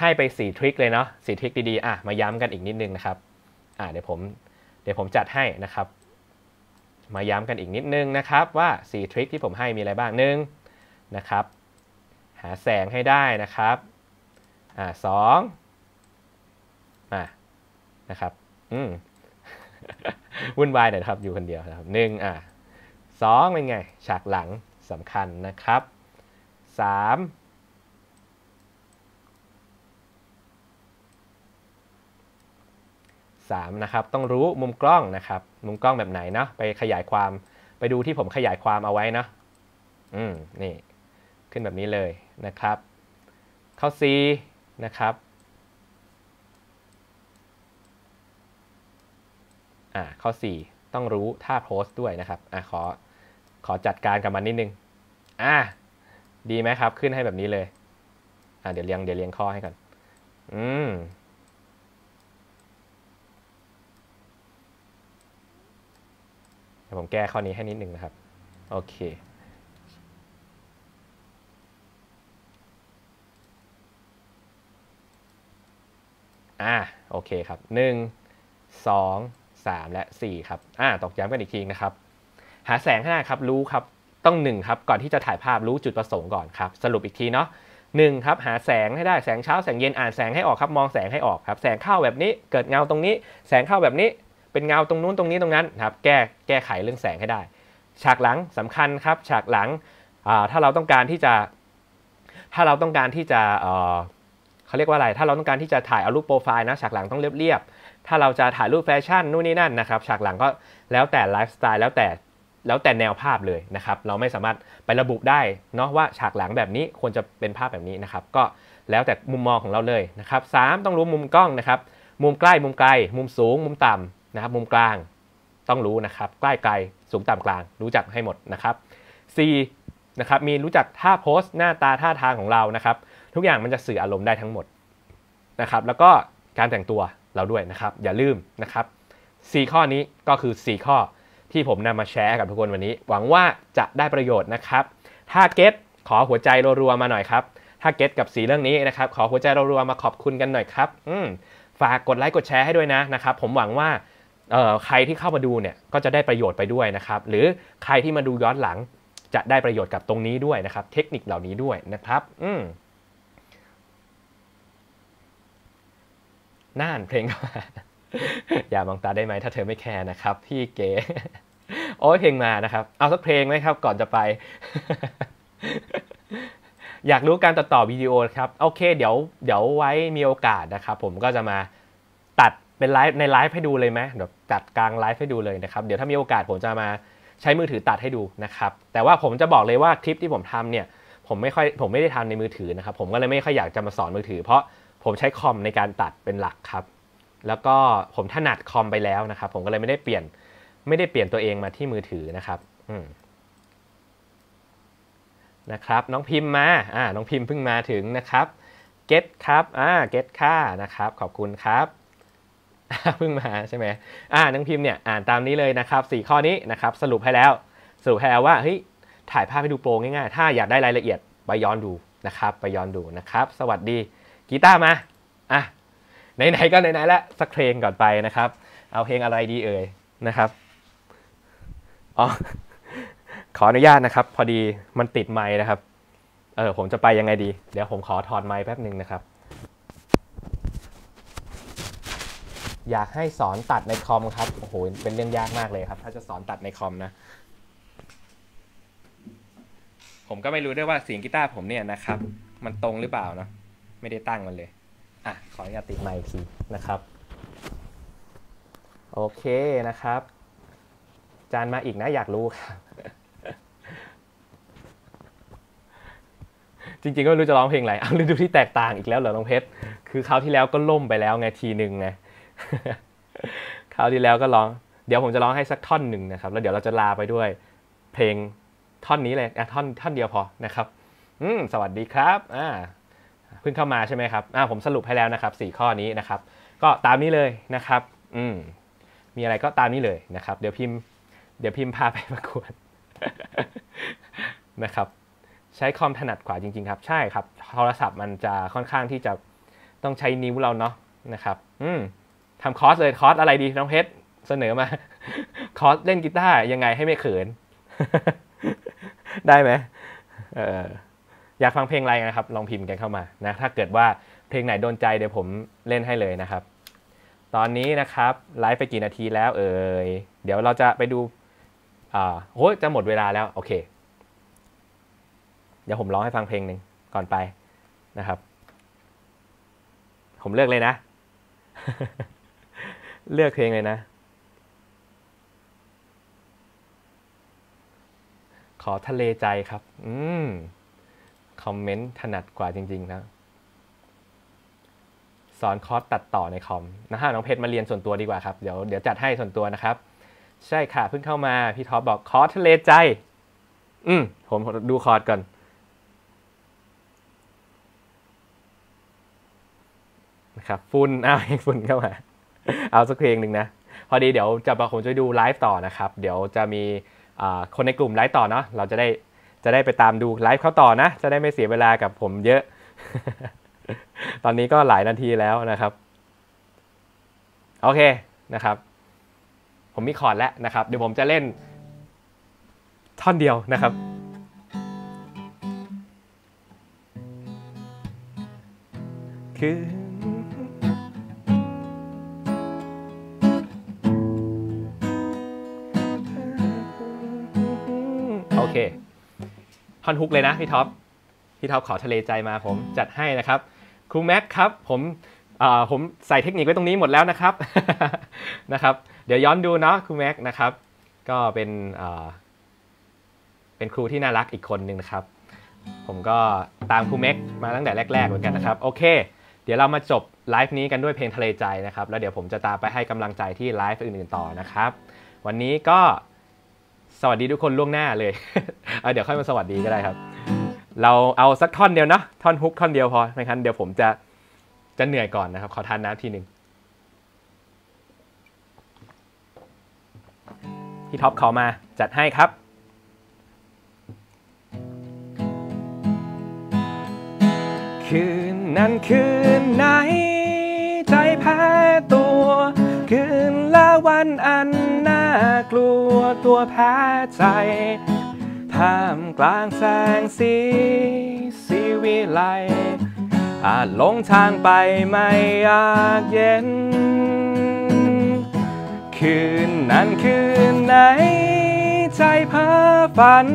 ให้ไป4ทริคเลยเนาะสทริคดี ๆอ่ะมาย้ำกันอีกนิดนึงนะครับอ่ะเดี๋ยวผมเดี๋ยวผมจัดให้นะครับ มาย้ำกันอีกนิดนึงนะครับ ว่า4ทริคที่ผมให้มีอะไรบ้างหนึ่งนะครับหาแสงให้ได้นะครับอ่าสองอ่านะครับอืมวุ่นวายหน่อยครับอยู่คนเดียวนะครับหนึ่งอ่าสองเป็นไง ฉากหลังสำคัญนะครับสาม3นะครับต้องรู้มุมกล้องนะครับ มุมกล้องแบบไหนเนาะ ไปขยายความ ไปดูที่ผมขยายความเอาไว้เนาะอืม นี่ ขึ้นแบบนี้เลยนะครับเข้า C นะครับ อ่าข้อ4ต้องรู้ท่าโพสด้วยนะครับ อ่าขอ ขอจัดการกับมันนิดนึง อ่าดีไหมครับ ขึ้นให้แบบนี้เลย อ่าเดี๋ยวเรียง เดี๋ยวเรียงข้อให้ก่อนอืมดี๋ยวผมแก้ข้อนี้ให้นิดนึงนะครับ โอเค อ่า โอเคครับ 1 2 3 และ4ครับ อ่าตอกย้ำกันอีกทีนะครับ หาแสงให้ได้ครับ รู้ครับ ต้อง 1 ครับ ก่อนที่จะถ่ายภาพรู้จุดประสงค์ก่อนครับ สรุปอีกทีเนาะหนึ่งครับ หาแสงให้ได้ แสงเช้า แสงเย็น อ่านแสงให้ออกครับ มองแสงให้ออกครับ แสงเข้าแบบนี้ เกิดเงาตรงนี้ แสงเข้าแบบนี้เป็นเงาตรงนู้นตรงนี้ตรงนั้นนะครับ แก้แก้ไขเรื่องแสงให้ได้ ฉากหลังสำคัญครับ ฉากหลังถ้าเราต้องการที่จะ ถ้าเราต้องการที่จะเขาเรียกว่าอะไร ถ้าเราต้องการที่จะถ่ายเอารูปโปรไฟล์นะฉากหลังต้องเรียบๆถ้าเราจะถ่ายรูปแฟชั่นนู่นนี่นั่นนะครับ ฉากหลังก็แล้วแต่ไลฟ์สไตล์แล้วแต่แล้วแต่แนวภาพเลยนะครับเราไม่สามารถไประบุได้เนาะว่าฉากหลังแบบนี้ควรจะเป็นภาพแบบนี้นะครับ ก็แล้วแต่มุมมองของเราเลยนะครับสต้องรู้มุมกล้องนะครับ มุมใกล้ มุมไกล มุมสูง มุมต่ำนะครับมุมกลางต้องรู้นะครับ ใกล้ไกล สูงต่ำกลาง รู้จักให้หมดนะครับ C นะครับมีรู้จักท่าโพสหน้าตาท่าทางของเรานะครับ ทุกอย่างมันจะสื่ออารมณ์ได้ทั้งหมดนะครับ แล้วก็การแต่งตัวเราด้วยนะครับ อย่าลืมนะครับ 4 ข้อนี้ก็คือ 4 ข้อที่ผมนำมาแชร์กับทุกคนวันนี้ หวังว่าจะได้ประโยชน์นะครับถ้าเก็ตขอหัวใจรัวๆ มาหน่อยครับถ้าเก็ตกับสีเรื่องนี้นะครับ ขอหัวใจรัวๆมาขอบคุณกันหน่อยครับอืฝากกดไลค์กดแชร์ให้ด้วยนะนะครับ ผมหวังว่าใครที่เข้ามาดูเนี่ยก็จะได้ประโยชน์ไปด้วยนะครับ หรือใครที่มาดูย้อนหลังจะได้ประโยชน์กับตรงนี้ด้วยนะครับ เทคนิคเหล่านี้ด้วยนะครับ อืมน่านเพลงมาอย่ามองตาได้ไหม ถ้าเธอไม่แคร์นะครับพี่เก๋โอ้ยเพลงมานะครับ เอาสักเพลงไหมครับก่อนจะไป อยากรู้การตัดต่อวิดีโอครับโอเคเดี๋ยว เดี๋ยวไว้มีโอกาสนะครับ ผมก็จะมาตัดเป็นไลฟ์ในไลฟ์ให้ดูเลยไหมเดี๋ยวตัดกลางไลฟ์ให้ดูเลยนะครับ เดี๋ยวถ้ามีโอกาสผมจะมาใช้มือถือตัดให้ดูนะครับ แต่ว่าผมจะบอกเลยว่าคลิปที่ผมทำเนี่ยผมไม่ค่อยผมไม่ได้ทำในมือถือนะครับ ผมก็เลยไม่ค่อยอยากจะมาสอนมือถือ เพราะผมใช้คอมในการตัดเป็นหลักครับ แล้วก็ผมถนัดคอมไปแล้วนะครับ ผมก็เลยไม่ได้เปลี่ยน ไม่ได้เปลี่ยนตัวเองมาที่มือถือนะครับนะครับ น้องพิมพ์มา อ่า น้องพิมพ์เพิ่งมาถึงนะครับ เก็ตครับ อ่าเก็ตค่านะครับ ขอบคุณครับเพิ่งมาใช่ไหมอ่านังพิมพ์เนี่ยอ่านตามนี้เลยนะครับ4ข้อนี้นะครับ สรุปให้แล้ว สรุปให้แล้วว่าเฮ้ยถ่ายภาพให้ดูโปรง่ายๆ ถ้าอยากได้รายละเอียดไปย้อนดูนะครับ ไปย้อนดูนะครับ สวัสดีกีตาร์มาอ่ะไหนๆก็ไหนๆแล้วสักเพลงก่อนไปนะครับ เอาเพลงอะไรดีเอ่ยนะครับอ๋อขออนุญาตนะครับ พอดีมันติดไม้นะครับ เออผมจะไปยังไงดี เดี๋ยวผมขอถอดไม้แป๊บหนึ่งนะครับอยากให้สอนตัดในคอมครับ โอ้โห เป็นเรื่องยากมากเลยครับ ถ้าจะสอนตัดในคอมนะ ผมก็ไม่รู้ด้วยว่าเสียงกีตาร์ผมเนี่ยนะครับ มันตรงหรือเปล่าเนาะ ไม่ได้ตั้งมันเลยอ่ะขออนุญาตติดไมค์ทีนะครับ โอเคนะครับ จานมาอีกนะ อยากรู้ครับจริงๆ ก็ไม่รู้จะร้องเพลงอะไรเอาดูที่แตกต่างอีกแล้วเหรอลองเพชร คือคราวที่แล้วก็ล่มไปแล้ว ไงทีหนึ่งไงคราวที่แล้วก็ร้อง เดี๋ยวผมจะร้องให้สักท่อนหนึ่งนะครับ แล้วเดี๋ยวเราจะลาไปด้วย เพลงท่อนนี้เลยอ่ะท่อนท่อนเดียวพอ นะครับ อืม สวัสดีครับ อ่าเพิ่งเข้ามาใช่ไหมครับ อ่า ผมสรุปให้แล้วนะครับ สี่ข้อนี้นะครับ ก็ตามนี้เลยนะครับ อืม มีอะไรก็ตามนี้เลยนะครับ เดี๋ยวพิมพ์ เดี๋ยวพิมพ์พาไปประกวดนะครับ ใช้คอมถนัดขวาจริงๆ ครับ ใช่ครับ โทรศัพท์มันจะค่อนข้างที่จะต้องใช้นิ้วเราเนาะ นะครับ อืมทำคอร์สเลยคอร์สอะไรดี น้องเพชรเสนอมา คอร์สเล่นกีตาร์ยังไงให้ไม่เขิน ได้ไหมเอออยากฟังเพลงอะไรนะครับ ลองพิมพ์กันเข้ามานะ ถ้าเกิดว่าเพลงไหนโดนใจเดี๋ยวผมเล่นให้เลยนะครับ ตอนนี้นะครับไลฟ์ไปกี่นาทีแล้ว เอ่ยเดี๋ยวเราจะไปดูอ่าโหจะหมดเวลาแล้ว โอเคเดี๋ยวผมร้องให้ฟังเพลงหนึ่งก่อนไปนะครับ ผมเลือกเลยนะเลือกเพลงเลยนะ ขอทะเลใจครับ อืม คอมเมนต์ถนัดกว่าจริง ๆ นะสอนคอร์สตัดต่อในคอม นะฮะน้องเพชรมาเรียนส่วนตัวดีกว่าครับ เดี๋ยว เดี๋ยวจัดให้ส่วนตัวนะครับ ใช่ค่ะ เพิ่งเข้ามา พี่ท็อปบอกคอร์สทะเลใจ อืม ผมดูคอร์สก่อน นะครับ ฝุ่นอ้าวฝุ่นเข้ามาเอาสักเพลงหนึ่งนะพอดีเดี๋ยวจะมาคมจะดูไลฟ์ต่อนะครับ เดี๋ยวจะมีคนในกลุ่มไลฟ์ต่อเนาะเราจะได้จะได้ไปตามดูไลฟ์เขาต่อนะ จะได้ไม่เสียเวลากับผมเยอะ ตอนนี้ก็หลายนาทีแล้วนะครับโอเคนะครับ ผมมีคอร์ดแล้วนะครับ เดี๋ยวผมจะเล่นท่อนเดียวนะครับ คือเคท่อนฮุกเลยนะพี่ท็อป พี่ท็อปขอทะเลใจมาผมจัดให้นะครับครูแม็กครับ ผมผมใส่เทคนิคไว้ตรงนี้หมดแล้วนะครับนะครับ เดี๋ยวย้อนดูเนาะครูแม็กนะครับก็เป็นเป็นครูที่น่ารักอีกคนหนึ่งนะครับ ผมก็ตามครูแม็กมาตั้งแต่แรกๆเหมือนกันนะครับโอเค เดี๋ยวเรามาจบไลฟ์นี้กันด้วยเพลงทะเลใจนะครับ แล้วเดี๋ยวผมจะตามไปให้กำลังใจที่ไลฟ์อื่น ๆต่อนะครับ วันนี้ก็สวัสดีทุกคนล่วงหน้าเลยเเดี๋ยวค่อยมาสวัสดีก็ได้ครับ เราเอาสักท่อนเดียวนะท่อนฮุกท่อนเดียวพอไม่งั้นเดี๋ยวผมจะจะเหนื่อยก่อนนะครับขอทานน้ำทีหนึ่งพี่ท็อปขอมาจัดให้ครับ คืนนั้นคืนไหน ใจแพ้ตัวคืนและวันอันน่ากลัวตัวแพ้ใจ ท่ามกลางแสงสีสีวิไล อาจหลงทางไปไม่อยากเย็น คืนนั้นคืนไหนใจเพ้อฝัน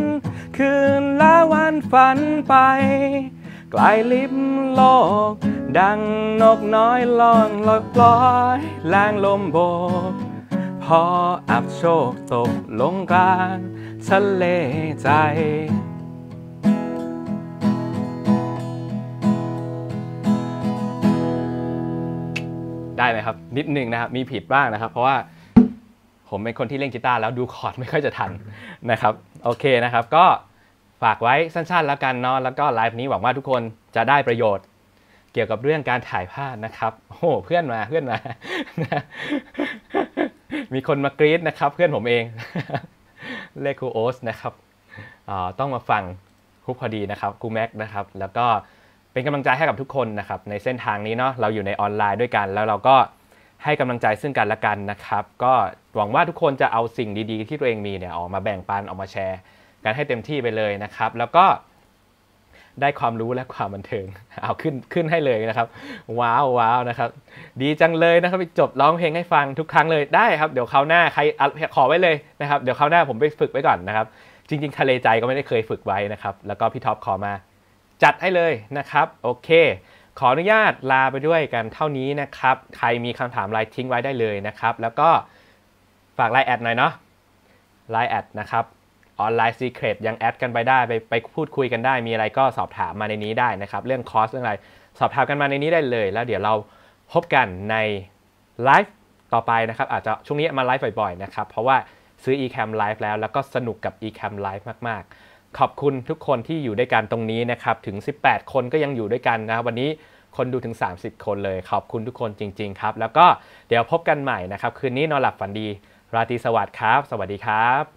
คืนละวันฝันไปกลายลิบโลก ดังนกน้อยล่อง ลอยปลอย แรงลมโบกพออับโชคตกลงกลางทะเลใจ ได้ไหมครับนิดนึงนะครับ มีผิดบ้างนะครับ เพราะว่าผมเป็นคนที่เล่นกีตาร์แล้วดูคอร์ดไม่ค่อยจะทันนะครับ โอเคนะครับก็ฝากไว้สั้นๆแล้วกันเนาะ แล้วก็ไลฟ์นี้หวังว่าทุกคนจะได้ประโยชน์ เกี่ยวกับเรื่องการถ่ายภาพนะครับ โอ้เพื่อนมาเพื่อนมา มีคนมากรี๊ดนะครับเพื่อนผมเองเลคูโอสนะครับ ต้องมาฟังคุกพอดีนะครับคูแม็กนะครับ แล้วก็เป็นกำลังใจให้กับทุกคนนะครับในเส้นทางนี้เนาะ เราอยู่ในออนไลน์ด้วยกัน แล้วเราก็ให้กำลังใจซึ่งกันและกันนะครับ ก็หวังว่าทุกคนจะเอาสิ่งดีๆ ที่ตัวเองมีเนี่ยออกมาแบ่งปันออกมาแชร์กันให้เต็มที่ไปเลยนะครับ แล้วก็ ได้ความรู้และความบันเทิงเอาขึ้นขึ้นให้เลยนะครับ ว้าวว้าวนะครับ ดีจังเลยนะครับไปจบร้องเพลงให้ฟังทุกครั้งเลยได้ครับเดี๋ยวคราวหน้าใครขอไว้เลยนะครับเดี๋ยวคราวหน้าผมไปฝึกไว้ก่อนนะครับ จริงๆทะเลใจก็ไม่ได้เคยฝึกไว้นะครับ แล้วก็พี่ท็อปขอมา จัดให้เลยนะครับโอเค ขออนุญาตลาไปด้วยกันเท่านี้นะครับ ใครมีคำถามไลน์ทิ้งไว้ได้เลยนะครับ แล้วก็ฝากไลน์แอดหน่อยเนาะไลน์แอดนะครับออนไลน์ซีเครตยังแอดกันไปได้ไปไปพูดคุยกันได้มีอะไรก็สอบถามมาในนี้ได้นะครับ เรื่องคอสเรื่องอะไรสอบถามกันมาในนี้ได้เลยแล้วเดี๋ยวเราพบกันในไลฟ์ต่อไปนะครับ อาจจะช่วงนี้มาไลฟ์บ่อย ๆ นะครับ เพราะว่าซื้อ eCam Live แล้ว แล้วก็สนุกกับ eCam Live มาก ๆ ขอบคุณทุกคนที่อยู่ด้วยกันตรงนี้นะครับ ถึง 18 คนก็ยังอยู่ด้วยกันนะวันนี้คนดูถึง 30 คนเลย ขอบคุณทุกคนจริงๆครับแล้วก็เดี๋ยวพบกันใหม่นะครับ คืนนี้นอนหลับฝันดี ราตรีสวัสดิ์ครับ สวัสดีครับ